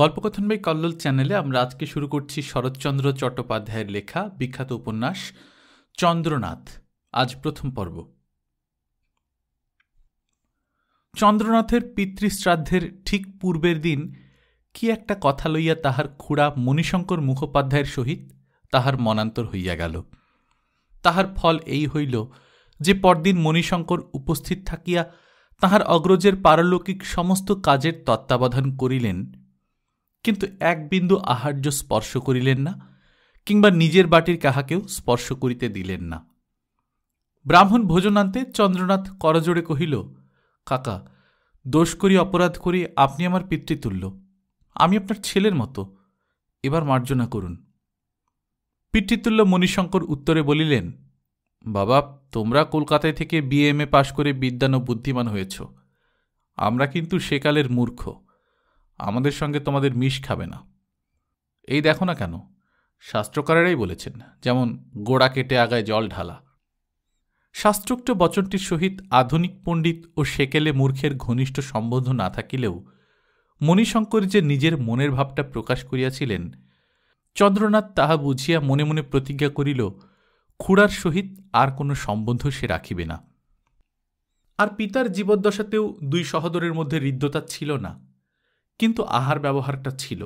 গল্পকথন by Kallol চ্যানেলে আমরা আজকে শুরু করছি শরৎচন্দ্র চট্টোপাধ্যায়ের লেখা বিখ্যাত উপন্যাস চন্দ্রনাথ আজ প্রথম পর্ব চন্দ্রনাথের পিতৃশ্রাদ্ধের ঠিক পূর্বের দিন কি একটা কথা লইয়া তাহার খুড়া মণিশঙ্কর মুখোপাধ্যায়ের সহিত তাহার মনান্তর হইয়া গেল তাহার ফল এই হইল যে পরদিন মণিশঙ্কর উপস্থিত থাকিয়া তাহার অগ্রজের পারলৌকিক সমস্ত কাজের তত্ত্বাবধান করিলেন কিন্তু এক বিন্দু আহার্য স্পর্শ করিলেন না কিংবা নিজের বাটির কাহাকেও স্পর্শ করিতে দিলেন না ব্রাহ্মণ ভোজনান্তে চন্দ্রনাথ করজোড়ে কহিল কাকা দোষ করি অপরাধ করি আপনি আমার পিতৃতুল্য আমি আপনার ছেলের মতো এবার মার্জনা করুন পিতৃতুল্য মণিশঙ্কর উত্তরে বলিলেন বাবা তোমরা কলকাতায় থেকে বিএমএ পাশ করে বিদ্যান বুদ্ধিমান হয়েছ আমরা কিন্তু সেকালের মূর্খ আমাদের সঙ্গে তোমাদের মিশ খাবে না এই দেখো না কেন শাস্ত্রকারেরাই বলেছেন যেমন গোড়া কেটে আগায় জল ঢালা শাস্ত্রোক্ত বচনটির সহিত আধুনিক পণ্ডিত ও সেকেলে মূর্খের ঘনিষ্ঠ সম্বন্ধ না থাকিলেও মণিশঙ্কর যে নিজের মনের ভাবটা প্রকাশ করিয়াছিলেন চন্দ্রনাথ তাহা বুঝিয়া মনে মনে প্রতিজ্ঞা করিল খুড়ার সহিত আর কোনো সম্বন্ধ সে রাখিবে না আর পিতার জীবদ্দশাতেও দুই সহদরের মধ্যে হৃদ্যতা ছিল না কিন্তু আহার ব্যবহারটা ছিল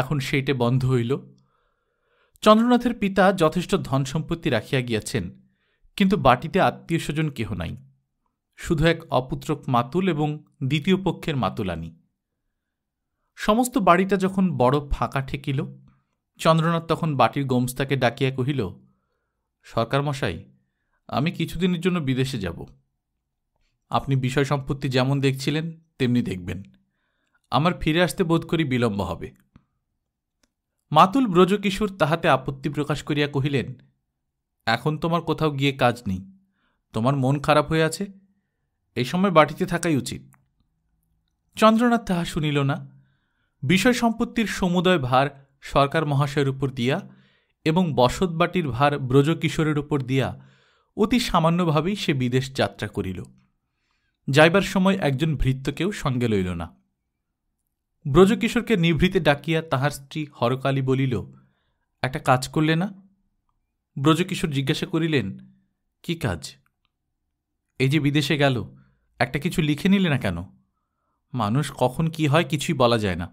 এখন সেইটে বন্ধ হইল চন্দ্রনাথের পিতা যথেষ্ট ধন সম্পত্তি রাখিয়া গিয়াছেন কিন্তু বাটিতে আত্মীয় স্বজন কেহ নাই শুধু এক অপুত্রক মাতুল এবং দ্বিতীয় পক্ষের মাতুলানি সমস্ত বাড়িটা যখন বড় ফাঁকা ঠেকিল চন্দ্রনাথ তখন বাটির গোমস্তাকে ডাকিয়া কহিল সরকার মশাই আমি কিছুদিনের জন্য বিদেশে যাব আপনি বিষয় সম্পত্তি যেমন দেখছিলেন তেমনি দেখবেন আমার ফিরে আসতে বোধ করি বিলম্ব হবে মাতুল ব্রজকিশোর তাহাতে আপত্তি প্রকাশ করিয়া কহিলেন এখন তোমার কোথাও গিয়ে কাজ নেই তোমার মন খারাপ হয়ে আছে এই সময় বাটিতে থাকাই উচিত চন্দ্রনাথ তাহা শুনিল না বিষয় সম্পত্তির সমুদয় ভার সরকার মহাশয়ের উপর দিয়া এবং বসত বাটির ভার ব্রজকিশোরের উপর দিয়া অতি সামান্যভাবেই সে বিদেশ যাত্রা করিল যাইবার সময় একজন ভৃত্যকেও সঙ্গে লইল না ব্রজকিশোরকে নিভৃতে ডাকিয়া তাহার স্ত্রী হরকালী বলিল একটা কাজ করলে না ব্রজকিশোর জিজ্ঞাসা করিলেন কি কাজ এই যে বিদেশে গেল একটা কিছু লিখে নিলে না কেন মানুষ কখন কি হয় কিছুই বলা যায় না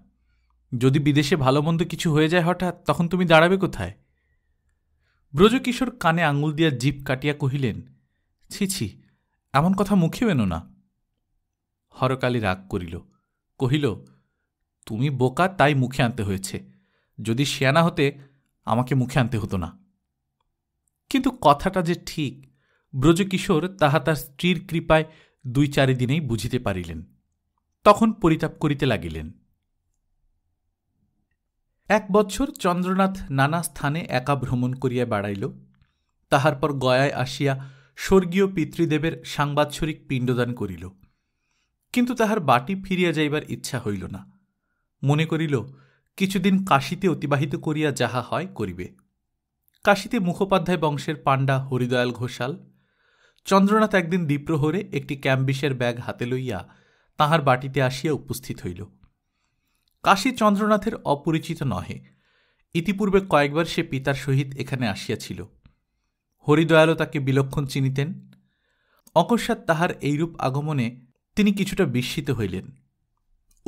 যদি বিদেশে ভালো মন্দ কিছু হয়ে যায় হঠাৎ তখন তুমি দাঁড়াবে কোথায় ব্রজকিশোর কানে আঙুল দিয়া জিপ কাটিয়া কহিলেন ছি ছি এমন কথা মুখে বেনো না হরকালী রাগ করিল কহিল তুমি বোকা তাই মুখে আনতে হয়েছে যদি শিয়ানা হতে আমাকে মুখে আনতে হতো না কিন্তু কথাটা যে ঠিক ব্রজকিশোর তাহা তার স্ত্রীর কৃপায় দুই চারিদিনেই বুঝিতে পারিলেন তখন পরিতাপ করিতে লাগিলেন এক বছর চন্দ্রনাথ নানা স্থানে একা ভ্রমণ করিয়া বেড়াইল তাহার পর গয়ায় আসিয়া স্বর্গীয় পিতৃদেবের সাংবাৎসরিক পিণ্ডদান করিল কিন্তু তাহার বাটি ফিরিয়া যাইবার ইচ্ছা হইল না মনে করিল কিছুদিন কাশিতে অতিবাহিত করিয়া যাহা হয় করিবে কাশিতে মুখোপাধ্যায় বংশের পাণ্ডা হরিদয়াল ঘোষাল চন্দ্রনাথ একদিন দ্বীপ্রহরে একটি ক্যাম্বিসের ব্যাগ হাতে লইয়া তাহার বাটিতে আসিয়া উপস্থিত হইল কাশী চন্দ্রনাথের অপরিচিত নহে ইতিপূর্বে কয়েকবার সে পিতার সহিত এখানে আসিয়াছিল হরিদয়ালও তাকে বিলক্ষণ চিনিতেন অকস্মাৎ তাহার এইরূপ আগমনে তিনি কিছুটা বিস্মিত হইলেন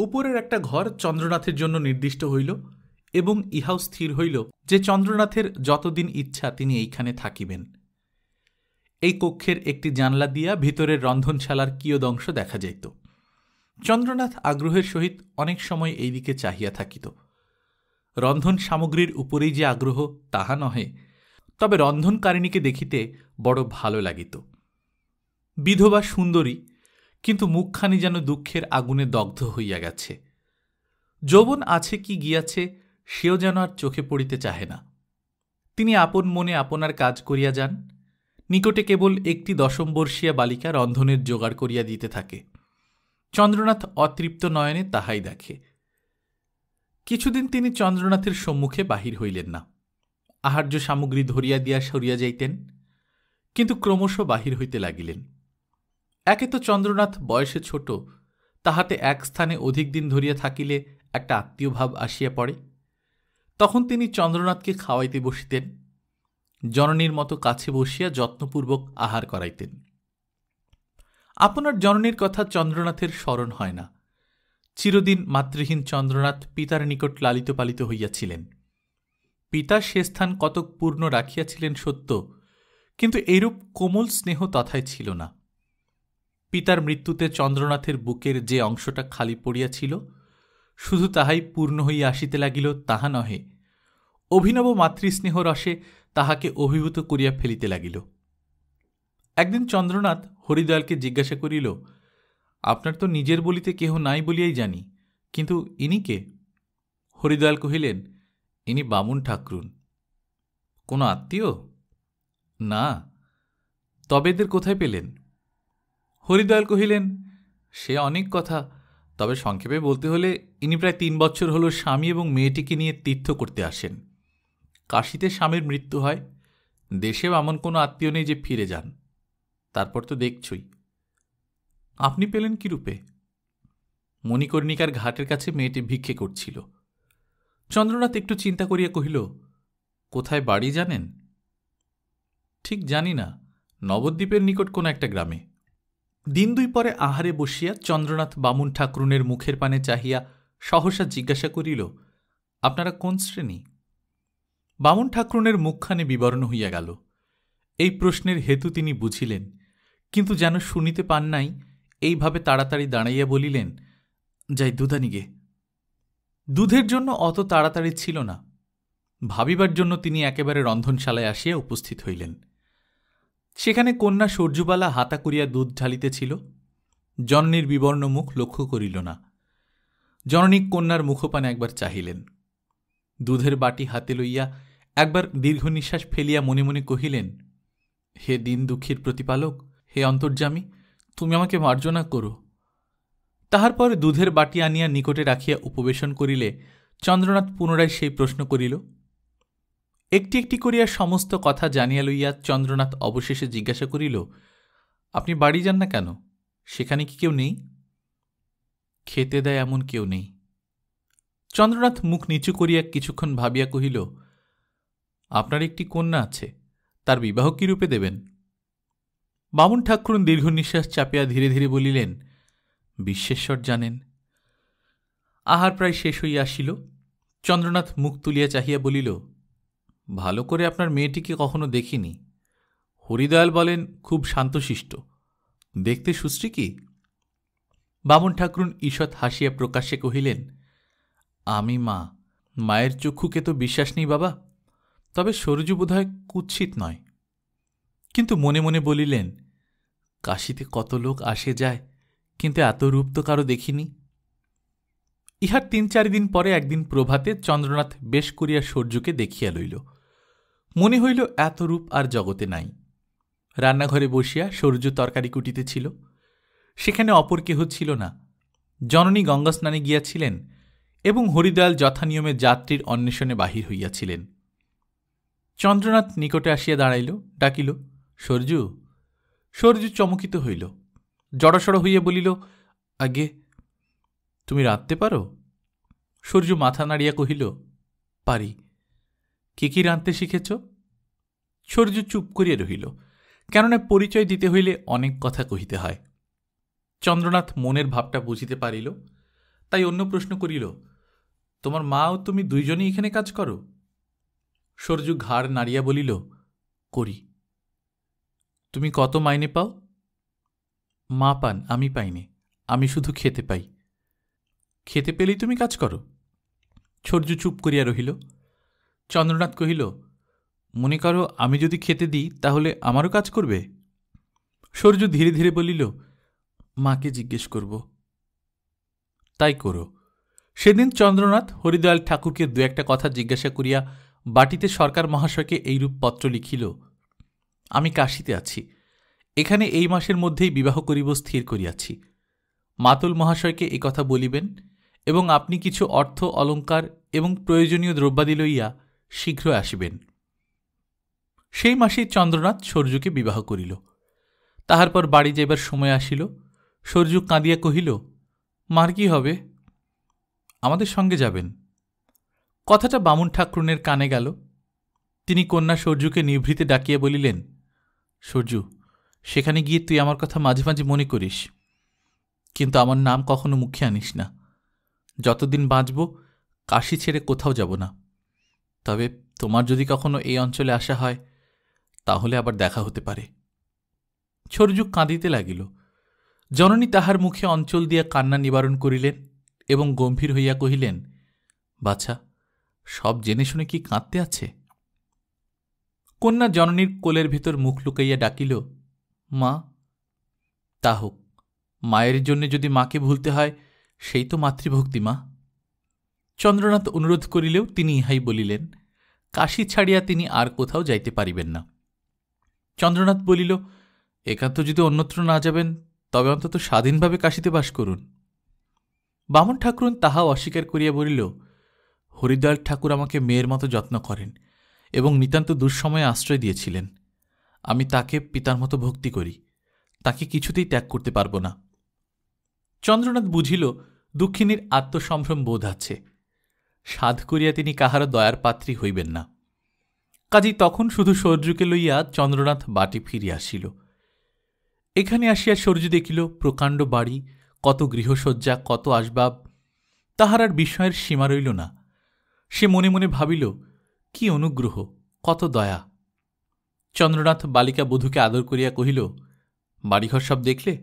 উপরের একটা ঘর চন্দ্রনাথের জন্য নির্দিষ্ট হইল এবং ইহাও স্থির হইল যে চন্দ্রনাথের যতদিন ইচ্ছা তিনি এইখানে থাকিবেন এই কক্ষের একটি জানলা দিয়া ভিতরের রন্ধনশালার কিয়দংশ দেখা যাইত চন্দ্রনাথ আগ্রহের সহিত অনেক সময় এই দিকে চাহিয়া থাকিত রন্ধন সামগ্রীর উপরেই যে আগ্রহ তাহা নহে তবে রন্ধনকারিণীকে দেখিতে বড় ভালো লাগিত বিধবা সুন্দরী কিন্তু মুখখানি যেন দুঃখের আগুনে দগ্ধ হইয়া গেছে যৌবন আছে কি গিয়াছে সেও যেন আর চোখে পড়িতে চাহে না তিনি আপন মনে আপনার কাজ করিয়া যান নিকটে কেবল একটি দশমবর্ষীয়া বালিকা রন্ধনের জোগাড় করিয়া দিতে থাকে চন্দ্রনাথ অতৃপ্ত নয়নে তাহাই দেখে কিছুদিন তিনি চন্দ্রনাথের সম্মুখে বাহির হইলেন না আহার্য সামগ্রী ধরিয়া দিয়া সরিয়া যাইতেন কিন্তু ক্রমশ বাহির হইতে লাগিলেন একে তো চন্দ্রনাথ বয়সে ছোট তাহাতে এক স্থানে অধিক দিন ধরিয়া থাকিলে একটা আত্মীয়ভাব আসিয়া পড়ে তখন তিনি চন্দ্রনাথকে খাওয়াইতে বসিতেন জননীর মতো কাছে বসিয়া যত্নপূর্বক আহার করাইতেন আপনার জননীর কথা চন্দ্রনাথের স্মরণ হয় না চিরদিন মাতৃহীন চন্দ্রনাথ পিতার নিকট লালিত পালিত হইয়াছিলেন পিতা সে স্থান কতক পূর্ণ রাখিয়াছিলেন সত্য কিন্তু এইরূপ কোমল স্নেহ তথায় ছিল না পিতার মৃত্যুতে চন্দ্রনাথের বুকের যে অংশটা খালি পড়িয়াছিল শুধু তাহাই পূর্ণ হইয়া আসিতে লাগিল তাহা নহে অভিনব মাতৃস্নেহ রসে তাহাকে অভিভূত করিয়া ফেলিতে লাগিল একদিন চন্দ্রনাথ হরিদয়ালকে জিজ্ঞাসা করিল আপনার তো নিজের বলিতে কেহ নাই বলিয়াই জানি কিন্তু ইনি কে হরিদয়াল কহিলেন ইনি বামুন ঠাকরুন কোনো আত্মীয় না তবে এদের কোথায় পেলেন হরিদয়াল কহিলেন সে অনেক কথা তবে সংক্ষেপে বলতে হলে ইনি প্রায় তিন বছর হলো স্বামী এবং মেয়েটিকে নিয়ে তীর্থ করতে আসেন কাশিতে স্বামীর মৃত্যু হয় দেশেও এমন কোনো আত্মীয় নেই যে ফিরে যান তারপর তো দেখছই আপনি পেলেন কিরূপে মণিকর্ণিকার ঘাটের কাছে মেয়েটি ভিক্ষে করছিল চন্দ্রনাথ একটু চিন্তা করিয়া কহিল কোথায় বাড়ি জানেন ঠিক জানি না নবদ্বীপের নিকট কোন একটা গ্রামে দিন দুই পরে আহারে বসিয়া চন্দ্রনাথ বামুন ঠাকরুনের মুখের পানে চাহিয়া সহসা জিজ্ঞাসা করিল আপনারা কোন শ্রেণী বামুন ঠাকরুনের মুখখানে বিবরণ হইয়া গেল এই প্রশ্নের হেতু তিনি বুঝিলেন কিন্তু যেন শুনিতে পান নাই এইভাবে তাড়াতাড়ি দাঁড়াইয়া বলিলেন যাই দুধানিগে দুধের জন্য অত তাড়াতাড়ি ছিল না ভাবিবার জন্য তিনি একেবারে রন্ধনশালায় আসিয়া উপস্থিত হইলেন সেখানে কন্যা সূর্যবালা হাতা করিয়া দুধ ঢালিতেছিল জননীর বিবর্ণ মুখ লক্ষ্য করিল না জননী কন্যার মুখপানে একবার চাহিলেন দুধের বাটি হাতে লইয়া একবার দীর্ঘ নিঃশ্বাস ফেলিয়া মনে মনে কহিলেন হে দিন দুঃখীর প্রতিপালক হে অন্তর্যামী তুমি আমাকে মার্জনা করো তাহার পর দুধের বাটি আনিয়া নিকটে রাখিয়া উপবেশন করিলে চন্দ্রনাথ পুনরায় সেই প্রশ্ন করিল একটি একটি করিয়া সমস্ত কথা জানিয়া লইয়া চন্দ্রনাথ অবশেষে জিজ্ঞাসা করিল আপনি বাড়ি যান না কেন সেখানে কি কেউ নেই খেতে দেয় এমন কেউ নেই চন্দ্রনাথ মুখ নিচু করিয়া কিছুক্ষণ ভাবিয়া কহিল আপনার একটি কন্যা আছে তার বিবাহ কি রূপে দেবেন বামুন ঠাকুরন দীর্ঘ নিঃশ্বাস চাপিয়া ধীরে ধীরে বলিলেন বিশ্বেশ্বর জানেন আহার প্রায় শেষ হইয়া আসিল চন্দ্রনাথ মুখ তুলিয়া চাহিয়া বলিল ভালো করে আপনার মেয়েটিকে কখনো দেখিনি হরিদয়াল বলেন খুব শান্তশিষ্ট দেখতে সুশ্রী কি বামন ঠাকুরুন ঈষৎ হাসিয়া প্রকাশ্যে কহিলেন আমি মা মায়ের চক্ষুকে তো বিশ্বাস নেই বাবা তবে সরজু বোধহয় কুৎসিত নয় কিন্তু মনে মনে বলিলেন কাশিতে কত লোক আসে যায় কিন্তু এত রূপ তো কারো দেখিনি ইহার তিন চারি দিন পরে একদিন প্রভাতে চন্দ্রনাথ বেশ করিয়া সূর্যকে দেখিয়া লইল মনে হইল এত রূপ আর জগতে নাই রান্নাঘরে বসিয়া সূর্য তরকারি কুটিতে ছিল সেখানে অপর কেহ ছিল না জননী গঙ্গাস্নানে গিয়াছিলেন এবং হরিদয়াল যথানিয়মে যাত্রীর অন্বেষণে বাহির হইয়াছিলেন চন্দ্রনাথ নিকটে আসিয়া দাঁড়াইল ডাকিল সরজু সরজু চমকিত হইল জড়সড় হইয়া বলিল আগে তুমি রাঁধতে পারো সূর্য মাথা নাড়িয়া কহিল পারি কি কি রাঁধতে শিখেছ সূর্য চুপ করিয়া রহিল কেননা পরিচয় দিতে হইলে অনেক কথা কহিতে হয় চন্দ্রনাথ মনের ভাবটা বুঝিতে পারিল তাই অন্য প্রশ্ন করিল তোমার মা ও তুমি দুইজনেই এখানে কাজ করো সূর্য ঘাড় নাড়িয়া বলিল করি তুমি কত মাইনে পাও মা পান আমি পাইনি আমি শুধু খেতে পাই খেতে পেলেই তুমি কাজ করো সূর্য চুপ করিয়া রহিল চন্দ্রনাথ কহিল মনে করো আমি যদি খেতে দিই তাহলে আমারও কাজ করবে সূর্য ধীরে ধীরে বলিল মাকে জিজ্ঞেস করব তাই করো সেদিন চন্দ্রনাথ হরিদয়াল ঠাকুরকে দু একটা কথা জিজ্ঞাসা করিয়া বাটিতে সরকার মহাশয়কে এইরূপ পত্র লিখিল আমি কাশিতে আছি এখানে এই মাসের মধ্যেই বিবাহ করিব স্থির করিয়াছি মাতুল মহাশয়কে এ কথা বলিবেন এবং আপনি কিছু অর্থ অলঙ্কার এবং প্রয়োজনীয় দ্রব্যাদি লইয়া শীঘ্র আসিবেন সেই মাসেই চন্দ্রনাথ সূর্যকে বিবাহ করিল তাহার পর বাড়ি যাইবার সময় আসিল সূর্য কাঁদিয়া কহিল মার কি হবে আমাদের সঙ্গে যাবেন কথাটা বামুন ঠাকুরনের কানে গেল তিনি কন্যা সূর্যকে নিভৃতে ডাকিয়া বলিলেন সূর্য সেখানে গিয়ে তুই আমার কথা মাঝে মাঝে মনে করিস কিন্তু আমার নাম কখনো মুখে আনিস না যতদিন বাঁচব কাশি ছেড়ে কোথাও যাব না তবে তোমার যদি কখনো এই অঞ্চলে আসা হয় তাহলে আবার দেখা হতে পারে ছরজু কাঁদিতে লাগিল জননী তাহার মুখে অঞ্চল দিয়া কান্না নিবারণ করিলেন এবং গম্ভীর হইয়া কহিলেন বাছা সব জেনে শুনে কি কাঁদতে আছে কন্যা জননীর কোলের ভিতর মুখ লুকাইয়া ডাকিল মা তা হোক মায়ের জন্য যদি মাকে ভুলতে হয় সেই তো মাতৃভক্তি মা চন্দ্রনাথ অনুরোধ করিলেও তিনি ইহাই বলিলেন কাশী ছাড়িয়া তিনি আর কোথাও যাইতে পারিবেন না চন্দ্রনাথ বলিল একান্ত যদি অন্যত্র না যাবেন তবে অন্তত স্বাধীনভাবে কাশিতে বাস করুন বামন ঠাকুরন তাহা অস্বীকার করিয়া বলিল হরিদয়াল ঠাকুর আমাকে মেয়ের মতো যত্ন করেন এবং নিতান্ত দুঃসময়ে আশ্রয় দিয়েছিলেন আমি তাকে পিতার মতো ভক্তি করি তাকে কিছুতেই ত্যাগ করতে পারব না চন্দ্রনাথ বুঝিল দুঃখিনীর আত্মসম্ভ্রম বোধ আছে সাধ করিয়া তিনি কাহার দয়ার পাত্রী হইবেন না কাজী তখন শুধু সৌর্যকে লইয়া চন্দ্রনাথ বাটি ফিরিয়া আসিল এখানে আসিয়া সূর্য দেখিল প্রকাণ্ড বাড়ি কত গৃহসজ্জা কত আসবাব তাহার আর বিস্ময়ের সীমা রইল না সে মনে মনে ভাবিল কি অনুগ্রহ কত দয়া চন্দ্রনাথ বালিকা বধূকে আদর করিয়া কহিল বাড়িঘর সব দেখলে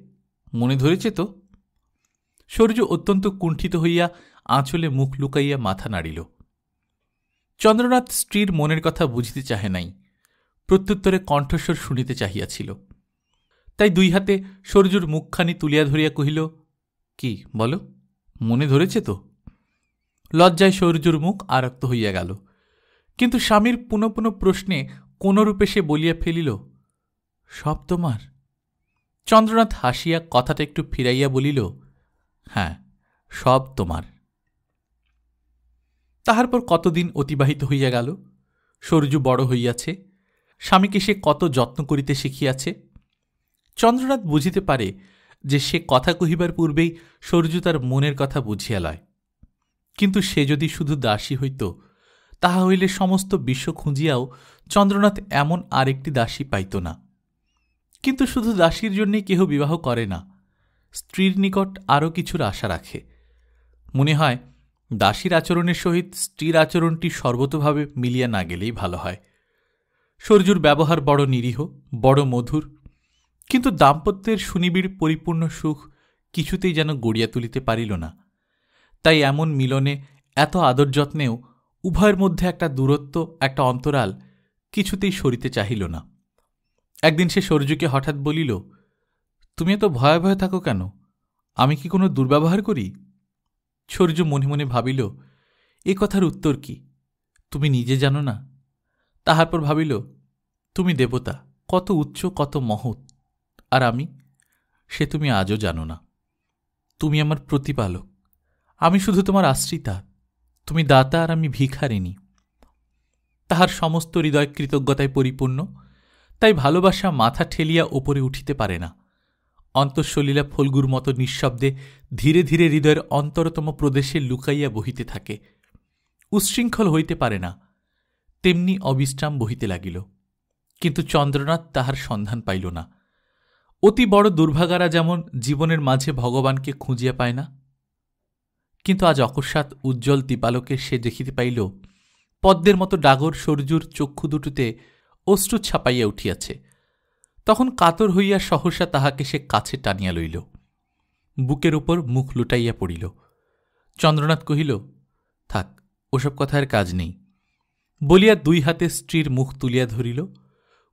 মনে ধরেছে তো সূর্য অত্যন্ত কুণ্ঠিত হইয়া আঁচলে মুখ লুকাইয়া মাথা নাড়িল চন্দ্রনাথ স্ত্রীর মনের কথা বুঝিতে চাহে নাই প্রত্যুত্তরে কণ্ঠস্বর শুনিতে চাহিয়াছিল তাই দুই হাতে সরজুর মুখখানি তুলিয়া ধরিয়া কহিল কি বলো মনে ধরেছে তো লজ্জায় সৌর্যুর মুখ আরক্ত হইয়া গেল কিন্তু স্বামীর পুনঃ পুনঃ প্রশ্নে কোনরূপে সে বলিয়া ফেলিল সব তোমার চন্দ্রনাথ হাসিয়া কথাটা একটু ফিরাইয়া বলিল হ্যাঁ সব তোমার তাহার পর কতদিন অতিবাহিত হইয়া গেল সরজু বড় হইয়াছে স্বামীকে সে কত যত্ন করিতে শিখিয়াছে চন্দ্রনাথ বুঝিতে পারে যে সে কথা কহিবার পূর্বেই সরজু তার মনের কথা বুঝিয়া লয় কিন্তু সে যদি শুধু দাসী হইত তাহা হইলে সমস্ত বিশ্ব খুঁজিয়াও চন্দ্রনাথ এমন আরেকটি দাসী পাইত না কিন্তু শুধু দাসীর জন্যে কেহ বিবাহ করে না স্ত্রীর নিকট আরও কিছুর আশা রাখে মনে হয় দাসীর আচরণের সহিত স্ত্রীর আচরণটি সর্বতভাবে মিলিয়া না গেলেই ভালো হয় সূর্যুর ব্যবহার বড় নিরীহ বড় মধুর কিন্তু দাম্পত্যের সুনিবিড় পরিপূর্ণ সুখ কিছুতেই যেন গড়িয়া তুলিতে পারিল না তাই এমন মিলনে এত আদর যত্নেও উভয়ের মধ্যে একটা দূরত্ব একটা অন্তরাল কিছুতেই সরিতে চাহিল না একদিন সে সরজুকে হঠাৎ বলিল তুমি এত ভয়ে ভয়ে থাকো কেন আমি কি কোনো দুর্ব্যবহার করি সূর্য মনে মনে ভাবিল এ কথার উত্তর কি তুমি নিজে জানো না তাহার পর ভাবিল তুমি দেবতা কত উচ্চ কত মহৎ আর আমি সে তুমি আজও জানো না তুমি আমার প্রতিপালক আমি শুধু তোমার আশ্রিতা তুমি দাতা আর আমি ভিখারিণী তাহার সমস্ত হৃদয় কৃতজ্ঞতায় পরিপূর্ণ তাই ভালোবাসা মাথা ঠেলিয়া ওপরে উঠিতে পারে না অন্তঃসলীলা ফলগুর মতো নিঃশব্দে ধীরে ধীরে হৃদয়ের অন্তরতম প্রদেশে লুকাইয়া বহিতে থাকে উচ্ছৃঙ্খল হইতে পারে না তেমনি অবিশ্রাম বহিতে লাগিল কিন্তু চন্দ্রনাথ তাহার সন্ধান পাইল না অতি বড় দুর্ভাগারা যেমন জীবনের মাঝে ভগবানকে খুঁজিয়া পায় না কিন্তু আজ অকস্মাৎ উজ্জ্বল দীপালোকে সে দেখিতে পাইল পদ্মের মতো ডাগর সরজুর চক্ষু দুটুতে অশ্রু ছাপাইয়া উঠিয়াছে তখন কাতর হইয়া সহসা তাহাকে সে কাছে টানিয়া লইল বুকের উপর মুখ লুটাইয়া পড়িল চন্দ্রনাথ কহিল থাক ওসব কথার কাজ নেই বলিয়া দুই হাতে স্ত্রীর মুখ তুলিয়া ধরিল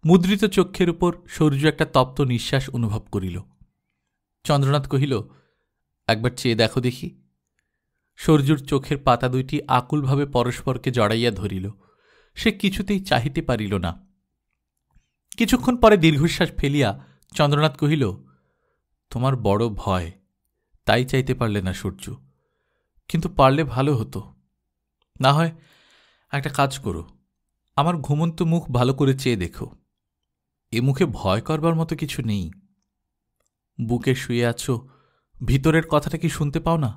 মুদ্রিত চক্ষের উপর সূর্য একটা তপ্ত নিঃশ্বাস অনুভব করিল চন্দ্রনাথ কহিল একবার চেয়ে দেখো দেখি সূর্যুর চোখের পাতা দুইটি আকুলভাবে পরস্পরকে জড়াইয়া ধরিল সে কিছুতেই চাহিতে পারিল না কিছুক্ষণ পরে দীর্ঘশ্বাস ফেলিয়া চন্দ্রনাথ কহিল তোমার বড় ভয় তাই চাইতে পারলে না সূর্য কিন্তু পারলে ভালো হতো না হয় একটা কাজ করো আমার ঘুমন্ত মুখ ভালো করে চেয়ে দেখো এ মুখে ভয় করবার মতো কিছু নেই বুকে শুয়ে আছো ভিতরের কথাটা কি শুনতে পাও না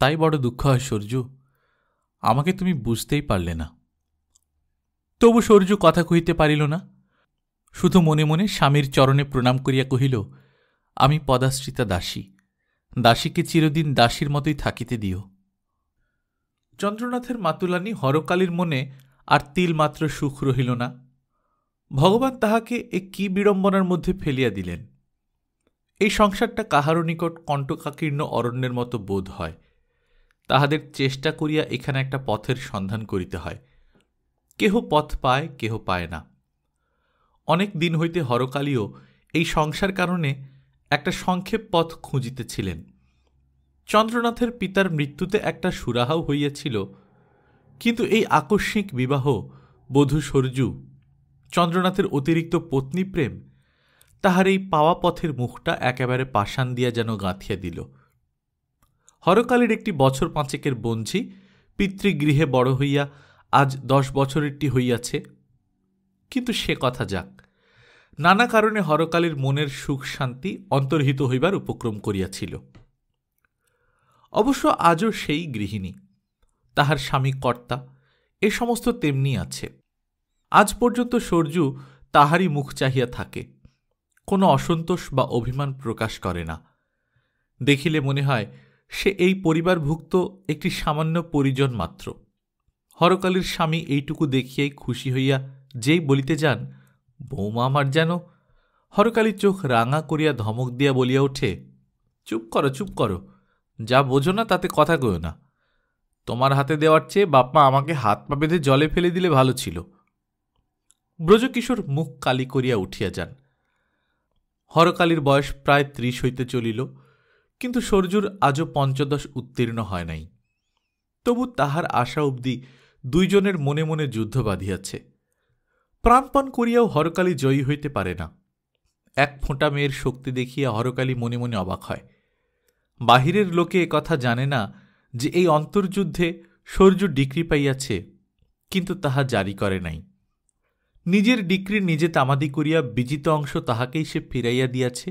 তাই বড় দুঃখ হয় সূর্য আমাকে তুমি বুঝতেই পারলে না তবু সূর্য কথা কহিতে পারিল না শুধু মনে মনে স্বামীর চরণে প্রণাম করিয়া কহিল আমি পদাশ্রিতা দাসী দাসীকে চিরদিন দাসীর মতোই থাকিতে দিও চন্দ্রনাথের মাতুলানি হরকালীর মনে আর তিলমাত্র সুখ রহিল না ভগবান তাহাকে এ কি বিড়ম্বনার মধ্যে ফেলিয়া দিলেন এই সংসারটা কাহারও নিকট কণ্টকাকীর্ণ অরণ্যের মতো বোধ হয় তাহাদের চেষ্টা করিয়া এখানে একটা পথের সন্ধান করিতে হয় কেহ পথ পায় কেহ পায় না অনেক দিন হইতে হরকালীও এই সংসার কারণে একটা সংক্ষেপ পথ খুঁজিতেছিলেন চন্দ্রনাথের পিতার মৃত্যুতে একটা সুরাহাও হইয়াছিল কিন্তু এই আকস্মিক বিবাহ বধূ সরজু চন্দ্রনাথের অতিরিক্ত পত্নী প্রেম তাহার এই পাওয়া পথের মুখটা একেবারে পাশান দিয়া যেন গাঁথিয়া দিল হরকালের একটি বছর পাঁচেকের বঞ্জি পিতৃগৃহে বড় হইয়া আজ দশ বছরেরটি হইয়াছে কিন্তু সে কথা যাক নানা কারণে হরকালের মনের সুখ শান্তি অন্তর্হিত হইবার উপক্রম করিয়াছিল অবশ্য আজও সেই গৃহিণী তাহার স্বামী কর্তা এ সমস্ত তেমনি আছে আজ পর্যন্ত সূর্যু তাহারই মুখ চাহিয়া থাকে কোনো অসন্তোষ বা অভিমান প্রকাশ করে না দেখিলে মনে হয় সে এই পরিবারভুক্ত একটি সামান্য পরিজন মাত্র হরকালীর স্বামী এইটুকু দেখিয়াই খুশি হইয়া যেই বলিতে যান বৌমা আমার যেন হরকালীর চোখ রাঙা করিয়া ধমক দিয়া বলিয়া ওঠে চুপ করো চুপ করো যা বোঝো না তাতে কথা কইও না তোমার হাতে দেওয়ার চেয়ে বাপ্পা আমাকে হাত পা বেঁধে জলে ফেলে দিলে ভালো ছিল ব্রজকিশোর মুখ কালি করিয়া উঠিয়া যান হরকালীর বয়স প্রায় ত্রিশ হইতে চলিল কিন্তু সরজুর আজও পঞ্চদশ উত্তীর্ণ হয় নাই তবু তাহার আশা অবধি দুইজনের মনে মনে যুদ্ধ বাঁধিয়াছে প্রাণপণ করিয়াও হরকালী জয়ী হইতে পারে না এক ফোঁটা মেয়ের শক্তি দেখিয়া হরকালী মনে মনে অবাক হয় বাহিরের লোকে কথা জানে না যে এই অন্তর্যুদ্ধে সূর্য ডিক্রি পাইয়াছে কিন্তু তাহা জারি করে নাই নিজের ডিক্রি নিজে তামাদি করিয়া বিজিত অংশ তাহাকেই সে ফিরাইয়া দিয়াছে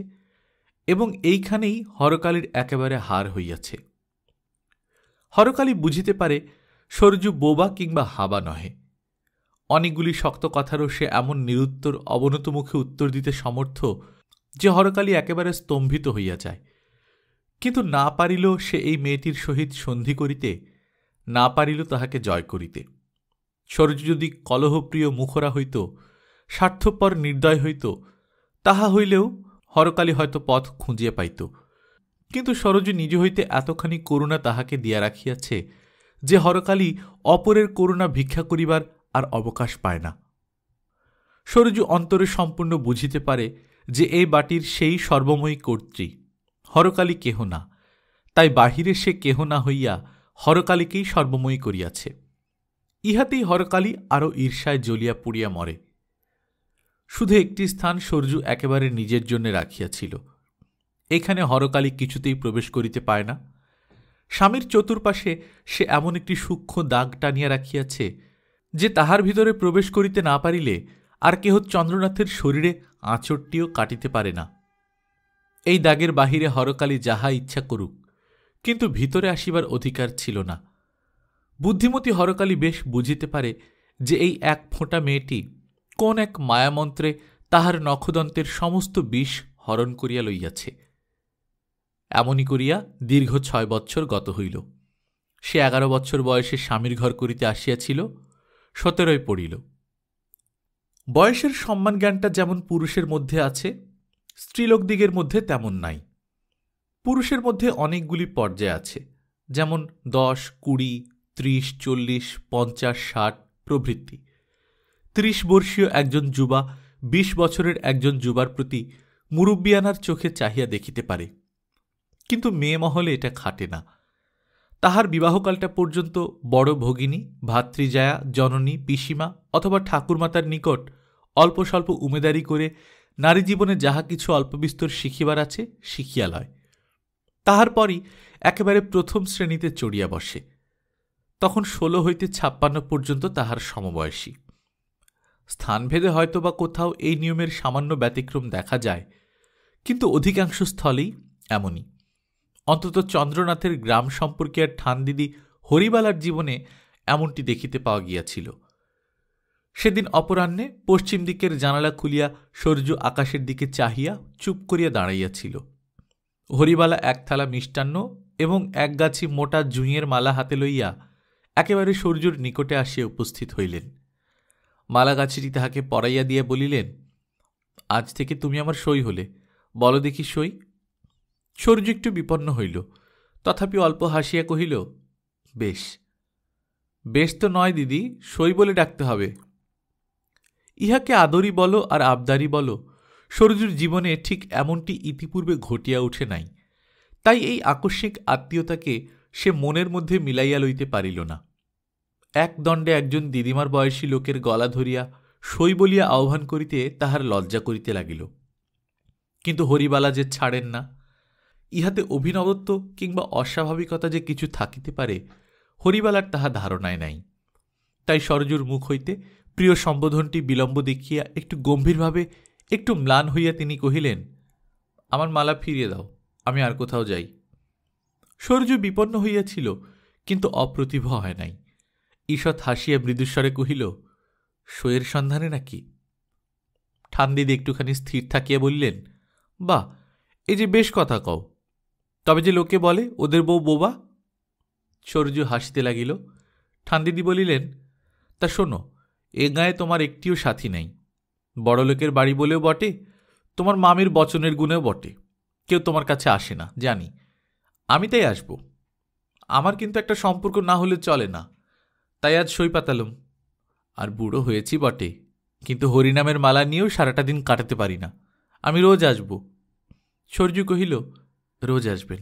এবং এইখানেই হরকালীর একেবারে হার হইয়াছে হরকালী বুঝিতে পারে সরজু বোবা কিংবা হাবা নহে অনেকগুলি শক্ত কথারও সে এমন নিরুত্তর অবনত মুখে উত্তর দিতে সমর্থ যে হরকালী একেবারে স্তম্ভিত হইয়া যায় কিন্তু না পারিল সে এই মেয়েটির সহিত সন্ধি করিতে না পারিল তাহাকে জয় করিতে সরজু যদি কলহপ্রিয় মুখরা হইত স্বার্থপর নির্দয় হইত তাহা হইলেও হরকালী হয়তো পথ খুঁজিয়া পাইত কিন্তু সরজু নিজ হইতে এতখানি করুণা তাহাকে দিয়া রাখিয়াছে যে হরকালি অপরের করুণা ভিক্ষা করিবার আর অবকাশ পায় না সরজু অন্তরে সম্পূর্ণ বুঝিতে পারে যে এই বাটির সেই সর্বময়ী কর্ত্রী হরকালী কেহ না তাই বাহিরে সে কেহ না হইয়া হরকালীকেই সর্বময়ী করিয়াছে ইহাতেই হরকালী আরও ঈর্ষায় জ্বলিয়া পুড়িয়া মরে শুধু একটি স্থান সরজু একেবারে নিজের জন্য রাখিয়াছিল এখানে হরকালী কিছুতেই প্রবেশ করিতে পায় না স্বামীর চতুর্পাশে সে এমন একটি সূক্ষ্ম দাগ টানিয়া রাখিয়াছে যে তাহার ভিতরে প্রবেশ করিতে না পারিলে আর কেহ চন্দ্রনাথের শরীরে আঁচড়টিও কাটিতে পারে না এই দাগের বাহিরে হরকালি যাহা ইচ্ছা করুক কিন্তু ভিতরে আসিবার অধিকার ছিল না বুদ্ধিমতী হরকালি বেশ বুঝিতে পারে যে এই এক ফোঁটা মেয়েটি কোন এক মায়ামন্ত্রে তাহার নখদন্তের সমস্ত বিষ হরণ করিয়া লইয়াছে এমনই করিয়া দীর্ঘ ছয় বৎসর গত হইল সে এগারো বৎসর বয়সে স্বামীর ঘর করিতে আসিয়াছিল সতেরোয় পড়িল বয়সের সম্মান জ্ঞানটা যেমন পুরুষের মধ্যে আছে স্ত্রীলোকদিগের মধ্যে তেমন নাই পুরুষের মধ্যে অনেকগুলি পর্যায় আছে যেমন দশ কুড়ি ত্রিশ চল্লিশ পঞ্চাশ ষাট প্রভৃতি ত্রিশ বর্ষীয় একজন যুবা বিশ বছরের একজন যুবার প্রতি মুরব্বিয়ানার চোখে চাহিয়া দেখিতে পারে কিন্তু মেয়ে মহলে এটা খাটে না তাহার বিবাহকালটা পর্যন্ত বড় ভগিনী ভাতৃজায়া জননী পিসিমা অথবা ঠাকুরমাতার নিকট অল্প স্বল্প উমেদারি করে নারী জীবনে যাহা কিছু অল্পবিস্তর শিখিবার আছে শিখিয়া লয় তাহার পরই একেবারে প্রথম শ্রেণীতে চড়িয়া বসে তখন ষোলো হইতে ছাপ্পান্ন পর্যন্ত তাহার সমবয়সী স্থানভেদে হয়তো বা কোথাও এই নিয়মের সামান্য ব্যতিক্রম দেখা যায় কিন্তু অধিকাংশ স্থলেই এমনই অন্তত চন্দ্রনাথের গ্রাম সম্পর্কে আর দিদি হরিবালার জীবনে এমনটি দেখিতে পাওয়া গিয়াছিল সেদিন অপরাহ্নে পশ্চিম দিকের জানালা খুলিয়া সূর্য আকাশের দিকে চাহিয়া চুপ করিয়া দাঁড়াইয়াছিল হরিবালা এক থালা মিষ্টান্ন এবং একগাছি মোটা জুঁইয়ের মালা হাতে লইয়া একেবারে সূর্যর নিকটে আসিয়া উপস্থিত হইলেন মালাগাছিটি তাহাকে পড়াইয়া দিয়া বলিলেন আজ থেকে তুমি আমার সই হলে বলো দেখি সই সূর্য একটু বিপন্ন হইল তথাপি অল্প হাসিয়া কহিল বেশ বেশ তো নয় দিদি সই বলে ডাকতে হবে ইহাকে আদরি বলো আর আবদারি বলো সরজুর জীবনে ঠিক এমনটি ইতিপূর্বে ঘটিয়া উঠে নাই তাই এই আকস্মিক আত্মীয়তাকে সে মনের মধ্যে মিলাইয়া লইতে পারিল না এক দণ্ডে একজন দিদিমার বয়সী লোকের গলা ধরিয়া সই বলিয়া আহ্বান করিতে তাহার লজ্জা করিতে লাগিল কিন্তু হরিবালা যে ছাড়েন না ইহাতে অভিনবত্ব কিংবা অস্বাভাবিকতা যে কিছু থাকিতে পারে হরিবালার তাহা ধারণায় নাই তাই সরজুর মুখ হইতে প্রিয় সম্বোধনটি বিলম্ব দেখিয়া একটু গম্ভীরভাবে একটু ম্লান হইয়া তিনি কহিলেন আমার মালা ফিরিয়ে দাও আমি আর কোথাও যাই সরজু বিপন্ন হইয়াছিল কিন্তু অপ্রতিভ হয় নাই ঈষৎ হাসিয়া মৃদুস্বরে কহিল শোয়ের সন্ধানে নাকি ঠান্দিদি একটুখানি স্থির থাকিয়া বললেন বা এই যে বেশ কথা কও তবে যে লোকে বলে ওদের বউ বোবা সরজু হাসিতে লাগিল ঠান্দিদি বলিলেন তা শোনো এ গায়ে তোমার একটিও সাথী নাই বড়লোকের বাড়ি বলেও বটে তোমার মামির বচনের গুণেও বটে কেউ তোমার কাছে আসে না জানি আমি তাই আসব আমার কিন্তু একটা সম্পর্ক না হলে চলে না তাই আজ সই পাতালুম আর বুড়ো হয়েছি বটে কিন্তু হরিনামের মালা নিয়েও সারাটা দিন কাটাতে পারি না আমি রোজ আসব সরজু কহিল রোজ আসবেন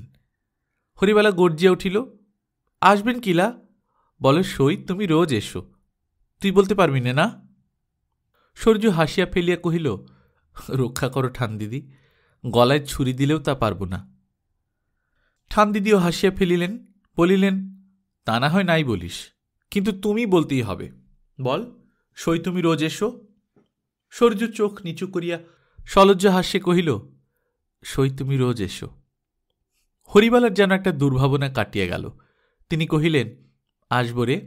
হরিবালা গর্জিয়া উঠিল আসবেন কিলা বলে সই তুমি রোজ এসো তুই বলতে পারবি না না সূর্য হাসিয়া ফেলিয়া কহিল রক্ষা করো ঠান দিদি গলায় ছুরি দিলেও তা পারব না ঠান দিদিও হাসিয়া ফেলিলেন বলিলেন তা না হয় নাই বলিস কিন্তু তুমি বলতেই হবে বল সই তুমি রোজ এসো সূর্য চোখ নিচু করিয়া সলজ্জ হাস্যে কহিল সই তুমি রোজ এসো হরিবালার যেন একটা দুর্ভাবনা কাটিয়া গেল তিনি কহিলেন আসব রে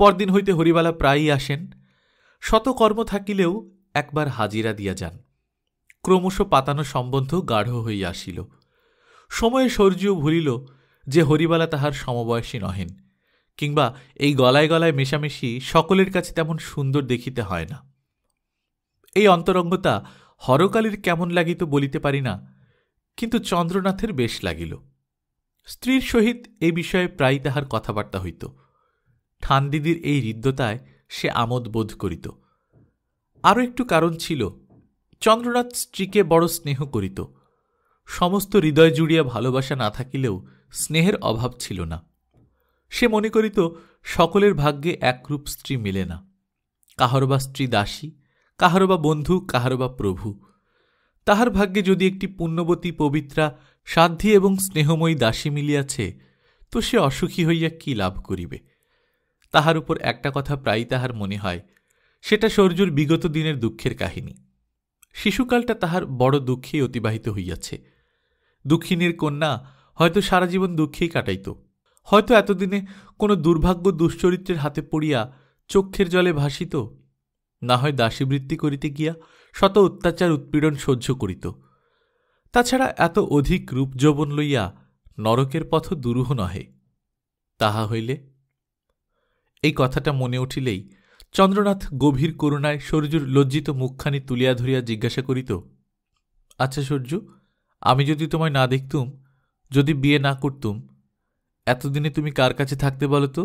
পরদিন হইতে হরিবালা প্রায়ই আসেন শত কর্ম থাকিলেও একবার হাজিরা দিয়া যান ক্রমশ পাতানো সম্বন্ধ গাঢ় হইয়া আসিল সময়ে সর্জিও ভুলিল যে হরিবালা তাহার সমবয়সী নহেন কিংবা এই গলায় গলায় মেশামেশি সকলের কাছে তেমন সুন্দর দেখিতে হয় না এই অন্তরঙ্গতা হরকালীর কেমন লাগিত বলিতে পারি না কিন্তু চন্দ্রনাথের বেশ লাগিল স্ত্রীর সহিত এ বিষয়ে প্রায় তাহার কথাবার্তা হইত ঠানদিদির এই হৃদ্যতায় সে আমোদ বোধ করিত আরও একটু কারণ ছিল চন্দ্রনাথ স্ত্রীকে বড় স্নেহ করিত সমস্ত হৃদয় জুড়িয়া ভালোবাসা না থাকিলেও স্নেহের অভাব ছিল না সে মনে করিত সকলের ভাগ্যে একরূপ স্ত্রী মেলে না কাহারবা স্ত্রী দাসী কাহারবা বন্ধু কাহারবা প্রভু তাহার ভাগ্যে যদি একটি পুণ্যবতী পবিত্রা সাধ্যী এবং স্নেহময়ী দাসী মিলিয়াছে তো সে অসুখী হইয়া কি লাভ করিবে তাহার উপর একটা কথা প্রায়ই তাহার মনে হয় সেটা সৌর্যর বিগত দিনের দুঃখের কাহিনী শিশুকালটা তাহার বড় দুঃখেই অতিবাহিত হইয়াছে দুঃখিনীর কন্যা হয়তো সারা জীবন দুঃখেই কাটাইত হয়তো এতদিনে কোনো দুর্ভাগ্য দুশ্চরিত্রের হাতে পড়িয়া চক্ষের জলে ভাসিত না হয় দাসীবৃত্তি করিতে গিয়া শত অত্যাচার উৎপীড়ন সহ্য করিত তাছাড়া এত অধিক রূপ যৌবন লইয়া নরকের পথ দুরূহ নহে তাহা হইলে এই কথাটা মনে উঠিলেই চন্দ্রনাথ গভীর করুণায় সূর্যুর লজ্জিত মুখখানি তুলিয়া ধরিয়া জিজ্ঞাসা করিত আচ্ছা সূর্য আমি যদি তোমায় না দেখতুম যদি বিয়ে না করতুম এতদিনে তুমি কার কাছে থাকতে বলো তো